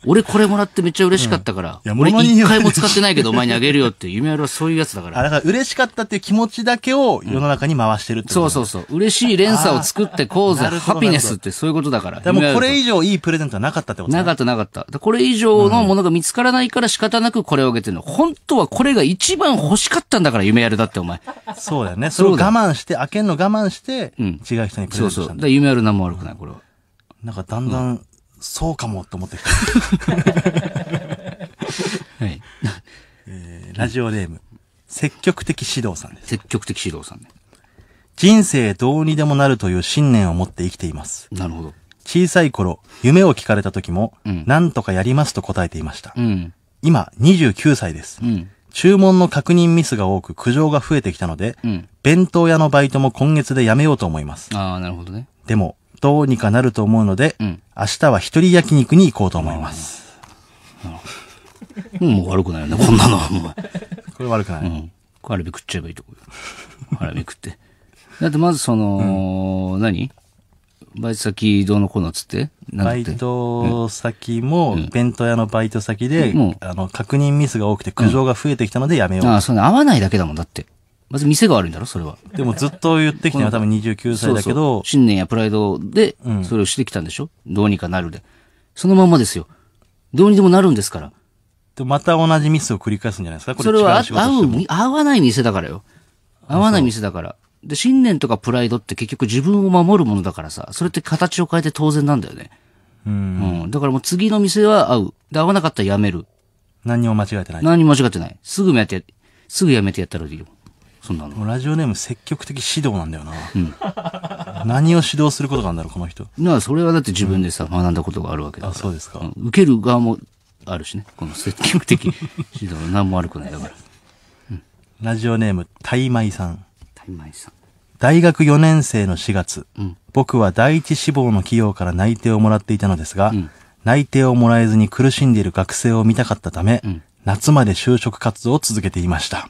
俺これもらってめっちゃ嬉しかったから。うん、俺一回も使ってないけどお前にあげるよって夢ある、はそういうやつだから。あ、だから嬉しかったっていう気持ちだけを世の中に回してるってこと、うん、そうそうそう。嬉しい連鎖を作ってこうぜ。ハピネスってそういうことだから。でもこれ以上いいプレゼントはなかったってことなかったなかった。これ以上のものが見つからないから仕方なくこれをあげてるの。本当はこれが一番欲しかったんだから夢あるだってお前。そうだよね。それを我慢して、開けんの我慢して、うん、違う人にプレゼントしたんだ。そうそう。だ夢ある何も悪くない、これは。なんかだんだん、そうかもと思ってきた。はい。えーラジオネーム、積極的指導さんです。積極的指導さんね。人生どうにでもなるという信念を持って生きています。なるほど。小さい頃、夢を聞かれた時も、うんなんとかやりますと答えていました。うん。今、29歳です。うん。注文の確認ミスが多く苦情が増えてきたので、うん。弁当屋のバイトも今月でやめようと思います。ああ、なるほどね。でも、どうにかなると思うので、うん、明日は一人焼肉に行こうと思います。うん、もう悪くないよね、こんなのは これ悪くない。うん。これ腹食っちゃえばいいとこよ。腹め食って。だってまずその、うん、何バイト先どうのこうのつってバイト先も、弁当屋のバイト先で、うん、あの、確認ミスが多くて苦情が増えてきたのでやめよう。ああ、そうね。合わないだけだもん、だって。まず店があるんだろ、それは。でもずっと言ってきたのは多分29歳だけど。そうそう信念やプライドで、それをしてきたんでしょ、うん、どうにかなるで。そのままですよ。どうにでもなるんですから。でまた同じミスを繰り返すんじゃないですかこれそれは合う、合わない店だからよ。合わない店だから。で、信念とかプライドって結局自分を守るものだからさ、それって形を変えて当然なんだよね。うんうん、だからもう次の店は合う。で、合わなかったらやめる。何も間違えてない。何も間違ってない。すぐやって、すぐやめてやったらいいよ。そんなの。ラジオネーム積極的指導なんだよな。うん。何を指導することがあるんだろう、この人。なそれはだって自分でさ、学んだことがあるわけだから。あ、そうですか。受ける側もあるしね。この積極的指導、何も悪くないだから。うん、ラジオネーム、タイマイさん。タイマイさん。大学4年生の4月、うん、僕は第一志望の企業から内定をもらっていたのですが、うん、内定をもらえずに苦しんでいる学生を見たかったため、うん、夏まで就職活動を続けていました。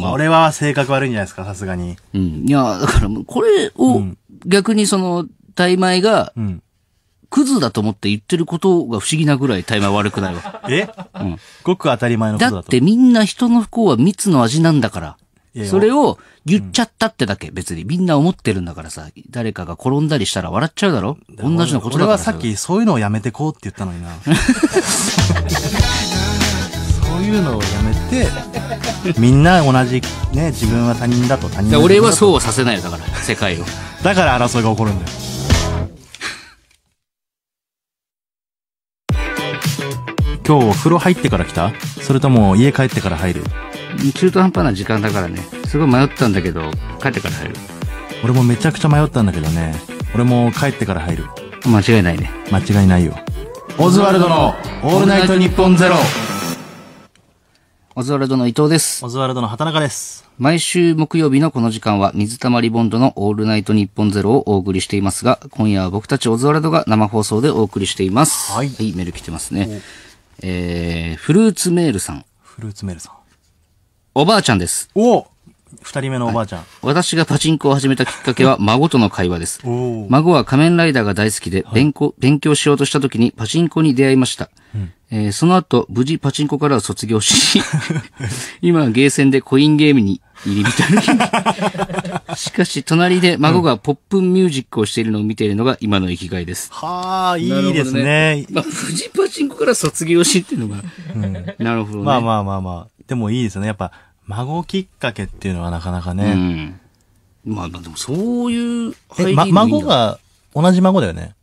これは性格悪いんじゃないですか、さすがに。うん。いや、だからこれを逆にその、大米が、うんクズだと思って言ってることが不思議なぐらいタイ悪くないわ。えうん。ごく当たり前のことだと。だってみんな人の不幸は蜜の味なんだから。それを言っちゃったってだけ、うん、別に。みんな思ってるんだからさ、誰かが転んだりしたら笑っちゃうだろ同じようなことだから。俺はさっきそういうのをやめてこうって言ったのにな。いうのをやめて みんな同じ、ね、自分は他人だと他人だと俺はそうはさせないよだから世界をだから争いが起こるんだよ 今日お風呂入ってから来たそれとも家帰ってから入る中途半端な時間だからねすごい迷ったんだけど帰ってから入る俺もめちゃくちゃ迷ったんだけどね俺も帰ってから入る間違いないね間違いないよオズワルドの「オールナイトニッポンゼロオズワルドの伊藤です。オズワルドの畑中です。毎週木曜日のこの時間は水溜りボンドのオールナイトニッポンゼロをお送りしていますが、今夜は僕たちオズワルドが生放送でお送りしています。はい。はい、メール来てますね。えー、フルーツメールさん。フルーツメールさん。おばあちゃんです。お二人目のおばあちゃん、はい、私がパチンコを始めたきっかけは 孫との会話です。孫は仮面ライダーが大好きで勉強、はい、勉強しようとした時にパチンコに出会いました。うん、えー、その後、無事パチンコからは卒業し、今はゲーセンでコインゲームに入り浸る。しかし、隣で孫がポップミュージックをしているのを見ているのが今の生きがいです。はあ、いいですね。ねまあ、無事パチンコから卒業しっていうのが、うん、なるほどね。まあまあまあまあ。でもいいですね。やっぱ、孫きっかけっていうのはなかなかね。うん、まあ、でもそういう入りま、孫が、同じ孫だよね。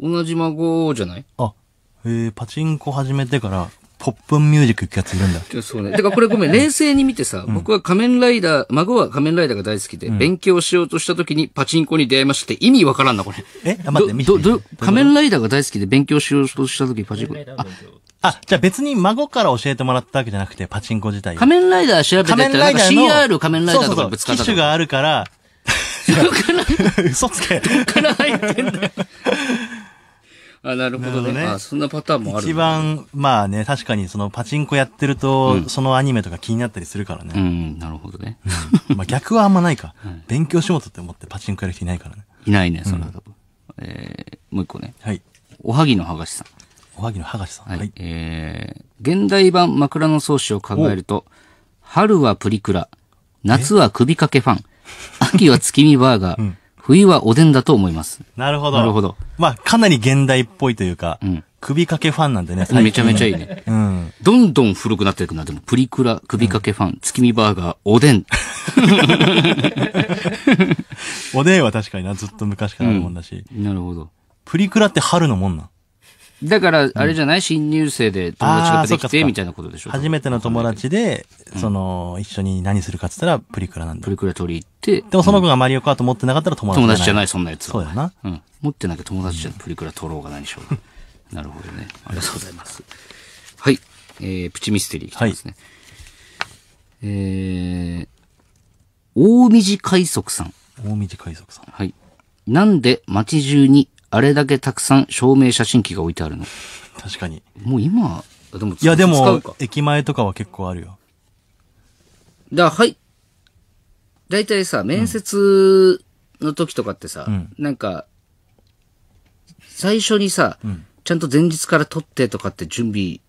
同じ孫じゃないあ、えー、パチンコ始めてから、ポップンミュージック行くやついるんだ。そうね。てかこれごめん、冷静に見てさ、僕は仮面ライダー、孫は仮面ライダーが大好きで、うん、勉強しようとした時にパチンコに出会いましたって意味わからんな、これ。え待って、見て。ど、ど、仮面ライダーが大好きで勉強しようとした時パチンコ。あ、あ、じゃあ別に孫から教えてもらったわけじゃなくて、パチンコ自体。仮面ライダー調べてたら、なん CR 仮面ライダーとかぶつかった。機種があるから、嘘つけ。どっから入ってんだよ。あ、なるほどね。どねあ、そんなパターンもある、ね、一番、まあね、確かにそのパチンコやってると、うん、そのアニメとか気になったりするからね。うん、なるほどね。まあ逆はあんまないか。勉強しようとって思ってパチンコやる人いないからね。いないね、その。は多分。うん、えー、もう一個ね。はい。おはぎのはがしさん。おはぎのがしさん。はい。はい、えー、現代版枕草子を考えると、春はプリクラ、夏は首掛けファン、秋は月見バーガー、うん冬はおでんだと思います。なるほど。なるほど。まあ、かなり現代っぽいというか、うん、首掛けファンなんでね、最近めちゃめちゃいいね。うん。どんどん古くなっていくな。でも、プリクラ、首掛けファン、うん、月見バーガー、おでん。おでんは確かにな、ずっと昔からのもんだし、うん、なるほど。プリクラって春のもんなんだから、あれじゃない、新入生で友達ができて、みたいなことでしょ初めての友達で、その、一緒に何するかって言ったら、プリクラなんだ。プリクラ取り行って。でもその子がマリオカート持ってなかったら友達じゃない。友達じゃない、そんなやつ。そうだな。うん。持ってなきゃ友達じゃプリクラ取ろうが何しようが。なるほどね。ありがとうございます。はい。えー、プチミステリー来てますね。はい、えー、大道海賊さん。大道海賊さん。はい。なんで街中にあれだけたくさん証明写真機が置いてあるの。確かに。もう今、でもいやでも、駅前とかは結構あるよ。だはい。だいたいさ、面接の時とかってさ、うん、なんか、最初にさ、うん、ちゃんと前日から撮ってとかって準備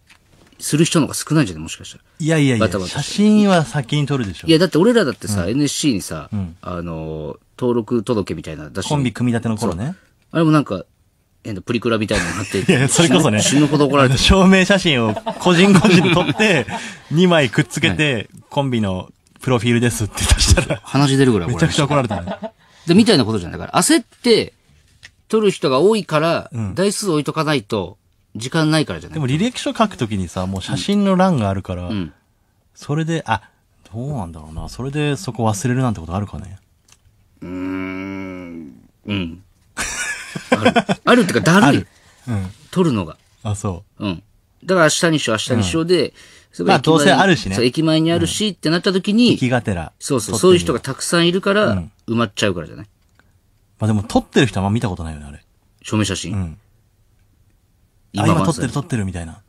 する人の方が少ないんじゃないもしかしたら。いやいやいや、バタバタ写真は先に撮るでしょ。いや、だって俺らだってさ、うん、NSC にさ、あの登録届みたいな出しコンビ組み立ての頃ね。あれもなんか、えと、プリクラみたいなのがあって。いや、それこそね。死ぬほど怒られて。証明写真を個人個人撮って、2 枚くっつけて、はい、コンビのプロフィールですって出したら。鼻血出るぐらいめちゃくちゃ怒られたで、みたいなことじゃないから。焦って、撮る人が多いから、うん、台数置いとかないと、時間ないからじゃないでも履歴書書くときにさ、もう写真の欄があるから、うん、それで、あ、どうなんだろうな。それでそこ忘れるなんてことあるかね。うーん。うん。ある。あるってか、だるい。うん。取るのが。あ、そう。うん。だから明日にしよう、明日にしようで、うん、まあどうせあるしね。駅前にあるし、ってなった時に、駅がてら。そうそう、そういう人がたくさんいるから、埋まっちゃうからじゃない。まあでも撮ってる人はあんま見たことないよね、あれ。証明写真うん。今今撮ってる撮ってるみたいな。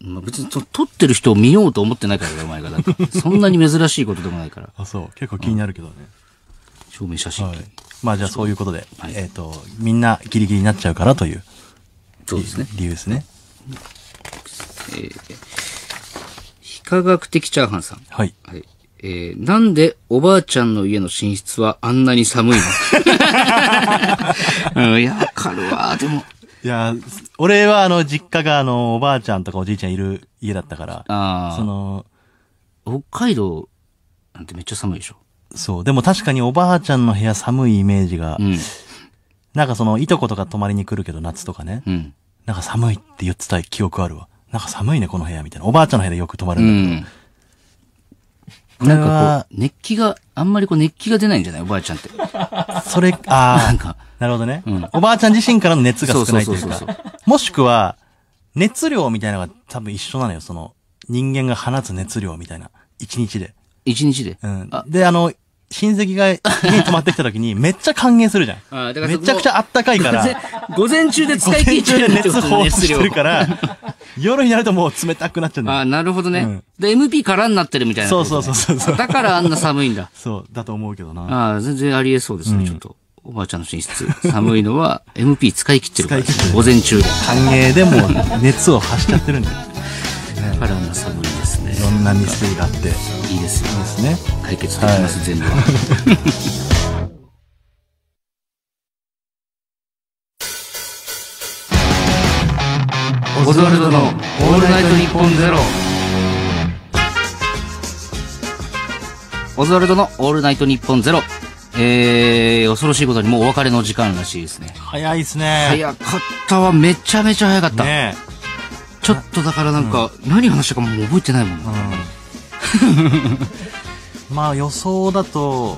まあ、別に撮ってる人を見ようと思ってないからね、お前が。なんかそんなに珍しいことでもないから。あ、そう。結構気になるけどね。うん、証明写真、はいまあじゃあそういうことで、はい、えっ、ー、と、みんなギリギリになっちゃうからという、そうですね。理由ですね。えー、非科学的チャーハンさん。はい。はい。えー、なんでおばあちゃんの家の寝室はあんなに寒いの、うん、いや、わかるわ、でも。いや、俺はあの、実家があの、おばあちゃんとかおじいちゃんいる家だったから、あその、北海道なんてめっちゃ寒いでしょそう。でも確かにおばあちゃんの部屋寒いイメージが、うん、なんかその、いとことか泊まりに来るけど夏とかね、うん、なんか寒いって言ってた記憶あるわ。なんか寒いね、この部屋みたいな。おばあちゃんの部屋でよく泊まるんだけど。うん、なんかこう、熱気が、あんまりこう熱気が出ないんじゃないおばあちゃんって。それ、ああ。なんか。なるほどね、うん。おばあちゃん自身からの熱が少ないというか。もしくは、熱量みたいなのが多分一緒なのよ。その、人間が放つ熱量みたいな。一日で。一日で。うん。で、あの、親戚が 家に泊まってきた時に、めっちゃ歓迎するじゃん。あだからめちゃくちゃあったかいから。午前中で使い切っちゃうって熱放出してるから、夜になるともう冷たくなっちゃうんだあなるほどね。うんで、MP 空になってるみたいなそうね、そうそうそうそう。だからあんな寒いんだ。そう、だと思うけどな。ああ、全然ありえそうですね、ちょっと。おばあちゃんの寝室。寒いのは MP 使い切ってるから使い切って、る午前中で。歓迎でも熱を発しちゃってるんだよ。だからあんな寒いですね。いろんなミステリーがあって。いいですいいですね解決できます、はい、全部オズワルドの「オールナイトニッポンゼロオズワルドの「オールナイトニッポンゼロえー、恐ろしいことにもうお別れの時間らしいですね早いですね早かったわめちゃめちゃ早かった、ね、ちょっとだからなんか何話したかもう覚えてないもんな、うん まあ予想だと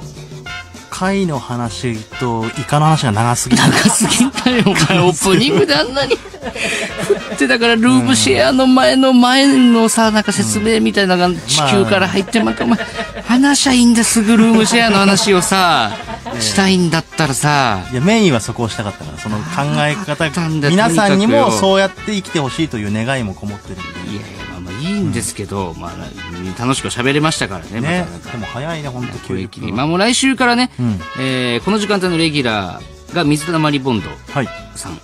貝の話とイカの話が長すぎ長すぎたよお前オープニングであんなに振ってだからルームシェアの前の前のさなんか説明みたいなのが地球から入ってまたお前話しゃいいんですぐルームシェアの話をさ したいんだったらさいやメインはそこをしたかったからその考え方皆さんにもそうやって生きてほしいという願いもこもってるんでいやいやいいんですけど、まあ、楽しく喋れましたからね、ねまでも早いね、本当急に。まあ、もう来週からね、うん、えー、この時間帯のレギュラーが水溜りボンドさん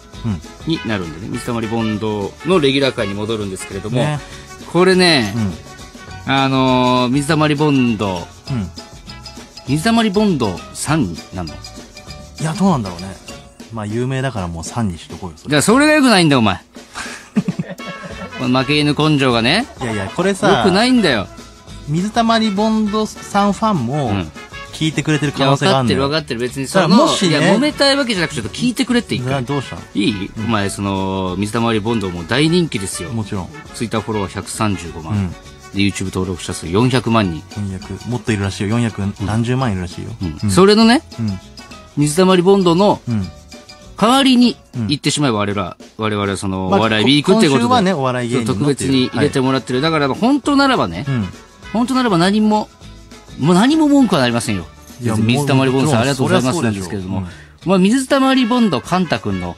になるんでね、水溜りボンドのレギュラー界に戻るんですけれども、ね、これね、うん、あのー、水溜りボンド、うん、水溜りボンドさんなのいや、どうなんだろうね。まあ、有名だからもう3にしとこうよ。それがよくないんだ、お前。この負け犬根性がね、いやいや、これさ、よくないんだよ。水溜りボンドさんファンも、うん聞いてくれてる可能性があるんだよ。分かってる分かってる。別にその、もし、ね、いや、揉めたいわけじゃなくて、ちょっと聞いてくれって一回。どうしたいい、うん、お前、その、水溜りボンドも大人気ですよ。もちろん。ツイッターフォロワー135万。うん、で、YouTube 登録者数400万人。400。もっといるらしいよ。400何十万いるらしいよ。うん、うん、それのね、うん、水溜りボンドの、うん代わりに言ってしまえば我々は、我々はその、お笑いウィークってことで、ね、お笑い特別に入れてもらってる。だから本当ならばね、本当ならば何も、もう何も文句はなりませんよ。水溜りボンドさんありがとうございますなんですけれども、まあ、水溜りボンド、カンタ君の、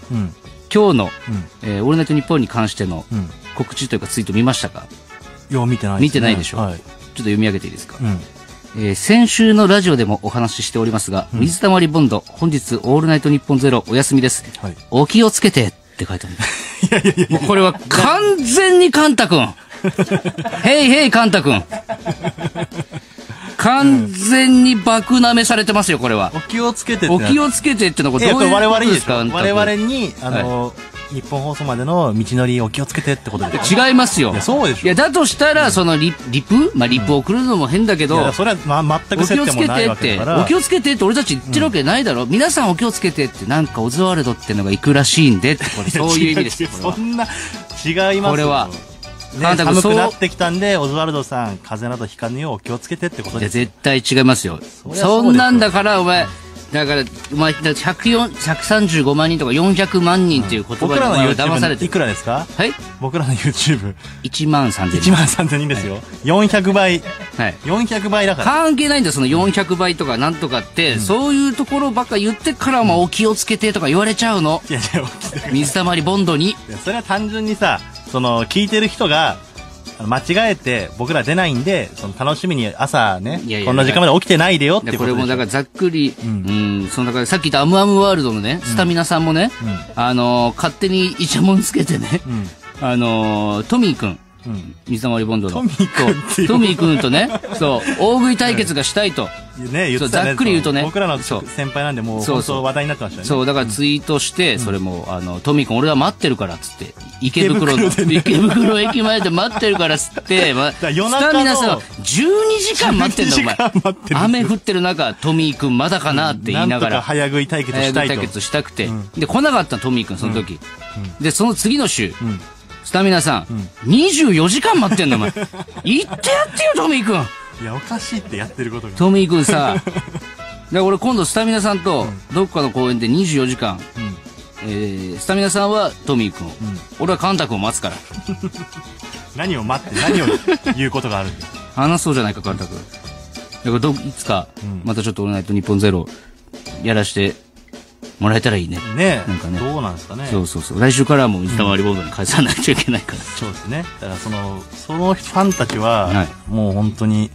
今日の、えー、オールナイトニッポンに関しての告知というかツイート見ましたかいや、見てない見てないでしょ。ちょっと読み上げていいですか、えー、先週のラジオでもお話ししておりますが、うん、水溜りボンド、本日、オールナイトニッポンゼロお休みです。はい、お気をつけてって書いてある。いやいやいや。もうこれは完全にカンタ君。ヘイヘイカンタ君。完全に爆舐めされてますよ、これは。お気をつけてお気をつけてってのはどういうことですか、えっ我々に、あの、はい日本放送までの道のりお気をつけてってことで 違いますよいやそうでしょいやだとしたら、そのリリプ、まあ、リプ送るのも変だけど、うん、それは、まあ、全く接点もないわけだからお気をつけてって俺たち言ってるわけないだろ、うん、皆さんお気をつけてってなんかオズワルドってのが行くらしいんでってこれそういう意味ですよそんな違いますよこれはね、寒くなってきたんで、オズワルドさん、風邪などひかぬようお気をつけてってことです絶対違いますよ。そんなんだから、お前、だから、まあ、135万人とか400万人という言葉に、うん、騙されていくらですかはい僕らの YouTube1 万3000人1万3000人ですよ、はい、400倍はい400倍だから関係ないんだその400倍とかなんとかって、うん、そういうところばっか言ってから、まあ、お気をつけてとか言われちゃうのいやいや水溜まりボンドにそれは単純にさその聞いてる人が間違えて僕ら出ないんで、その楽しみに朝ね、こんな時間まで起きてないでよってこれもだからざっくり、うん、うんその中でさっき言ったアムアムワールドのね、スタミナさんもね、うん、あのー、勝手にイチャモンつけてね、うん、あのー、トミーくん、うん、水溜りボンドの。トミ君トミー君とね、そう、大食い対決がしたいと。ね、言っざっくり言うとね。僕らの先輩なんで、もう、そうそう話題になってましたね。そう、だからツイートして、それも、あの、トミー君俺は待ってるから、っつって、池袋の、池袋駅前で待ってるから、っつって、ま、スタミナさん、12時間待ってんだ、お前。雨降ってる中、トミー君まだかなって言いながら。早食い対決したいと。早食い対決したくて。で、来なかったトミー君、その時。で、その次の週。スタミナさん、うん、24時間待ってんのお前行ってやってよトミー君いやおかしいってやってることがトミー君さで 俺今度スタミナさんとどっかの公園で24時間、うん、えー、スタミナさんはトミー君を、うん、俺はカンタ君を待つから 何を待って何を言うことがあるんだ話そうじゃないかカンタ君だからどいつか、またちょっと「オールナイトニッゼロやらしてもらえたらいいね。ねなんかね。どうなんですかね。そうそうそう。来週からもう、水溜りボードに返さないといけないから。そうですね。だからその、そのファンたちは、はい、もう本当に、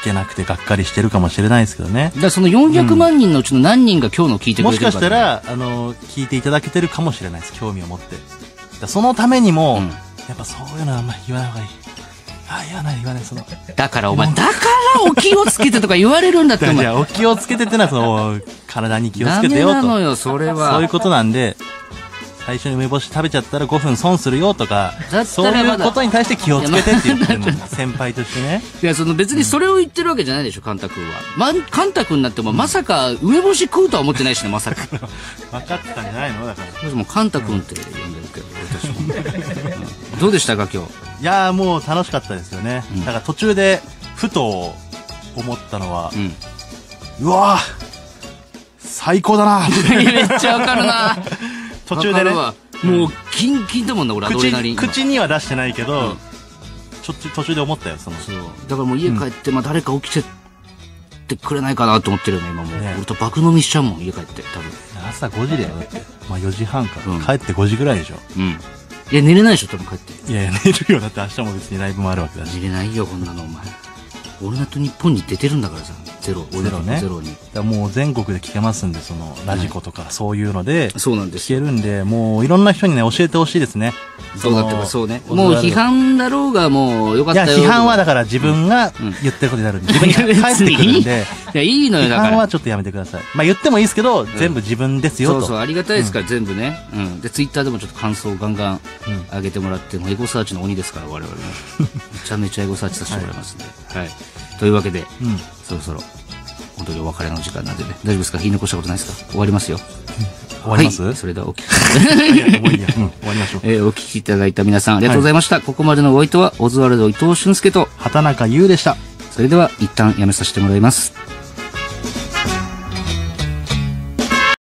聞けなくてがっかりしてるかもしれないですけどね。だその400万人のうちの何人が今日の聞いてくれてるか、うん、もしかしたら、あの、聞いていただけてるかもしれないです。興味を持って。そのためにも、うん、やっぱそういうのはあんま言わない方がいい。あ、言わない、言わない、その。だからお前、だからお気をつけてとか言われるんだって、おじ前。お気をつけてってのは、その、体に気をつけてよなのよ、それは。そういうことなんで、最初に梅干し食べちゃったら5分損するよとかだらまだ、そういうことに対して気をつけてって言ってるの。先輩としてね。いや、その別にそれを言ってるわけじゃないでしょ、カンタ君は。ま、カンタ君なってもまさか、梅干し食うとは思ってないしね、まさか。分かってたんじゃないのだから。私もカンタ君って呼んでるけど、私も。う んどうでしたか、今日。いやもう楽しかったですよね、うん、だから途中でふと思ったのは、うん、うわ最高だな めっちゃわかるな 途中でねもうキンキンだもんな、俺アドレナリン口には出してないけど、うん、ちょっと途中で思ったよそのそだからもう家帰って、まあ誰か起きててくれないかなと思ってるよね今もう、ね、俺と爆飲みしちゃうもん家帰って多分朝5時だよだってまあ4時半か、うん、帰って5時ぐらいでしょうんいや、寝れないでしょ、多分帰って。いやいや、寝るよ。だって明日も別にライブもあるわけだし。寝れないよ、こんなの、お前。「オールナイトニッポン」に出てるんだからさゼロゼロね。ゼロに、だもう全国で聞けますんでそのラジコとかそういうので、そうなんです聞けるんでもういろんな人にね教えてほしいですねそうだってそうねもう批判だろうがもうよかったよいや批判はだから自分が言ってることになるんで、うん自分に返ってくるんで いやいいのよだから批判はちょっとやめてくださいまあ言ってもいいですけど、うん、全部自分ですよとそうそうありがたいですから、全部ね、うん、でツイッターでもちょっと感想をガンガン上げてもらって、もうエゴサーチの鬼ですから我々も めちゃめちゃエゴサーチさせてもらいますんで、はい、はいというわけで、うん、そろそろ本当にお別れの時間なんでね大丈夫ですか言い残したことないですか終わりますよ、うん、終わります、はい、それではお聞きうん、終わりましょう、えー、お聞きいただいた皆さんありがとうございました、はい、ここまでのお相手はオズワルド伊藤俊介と畑中優でしたそれでは一旦やめさせてもらいます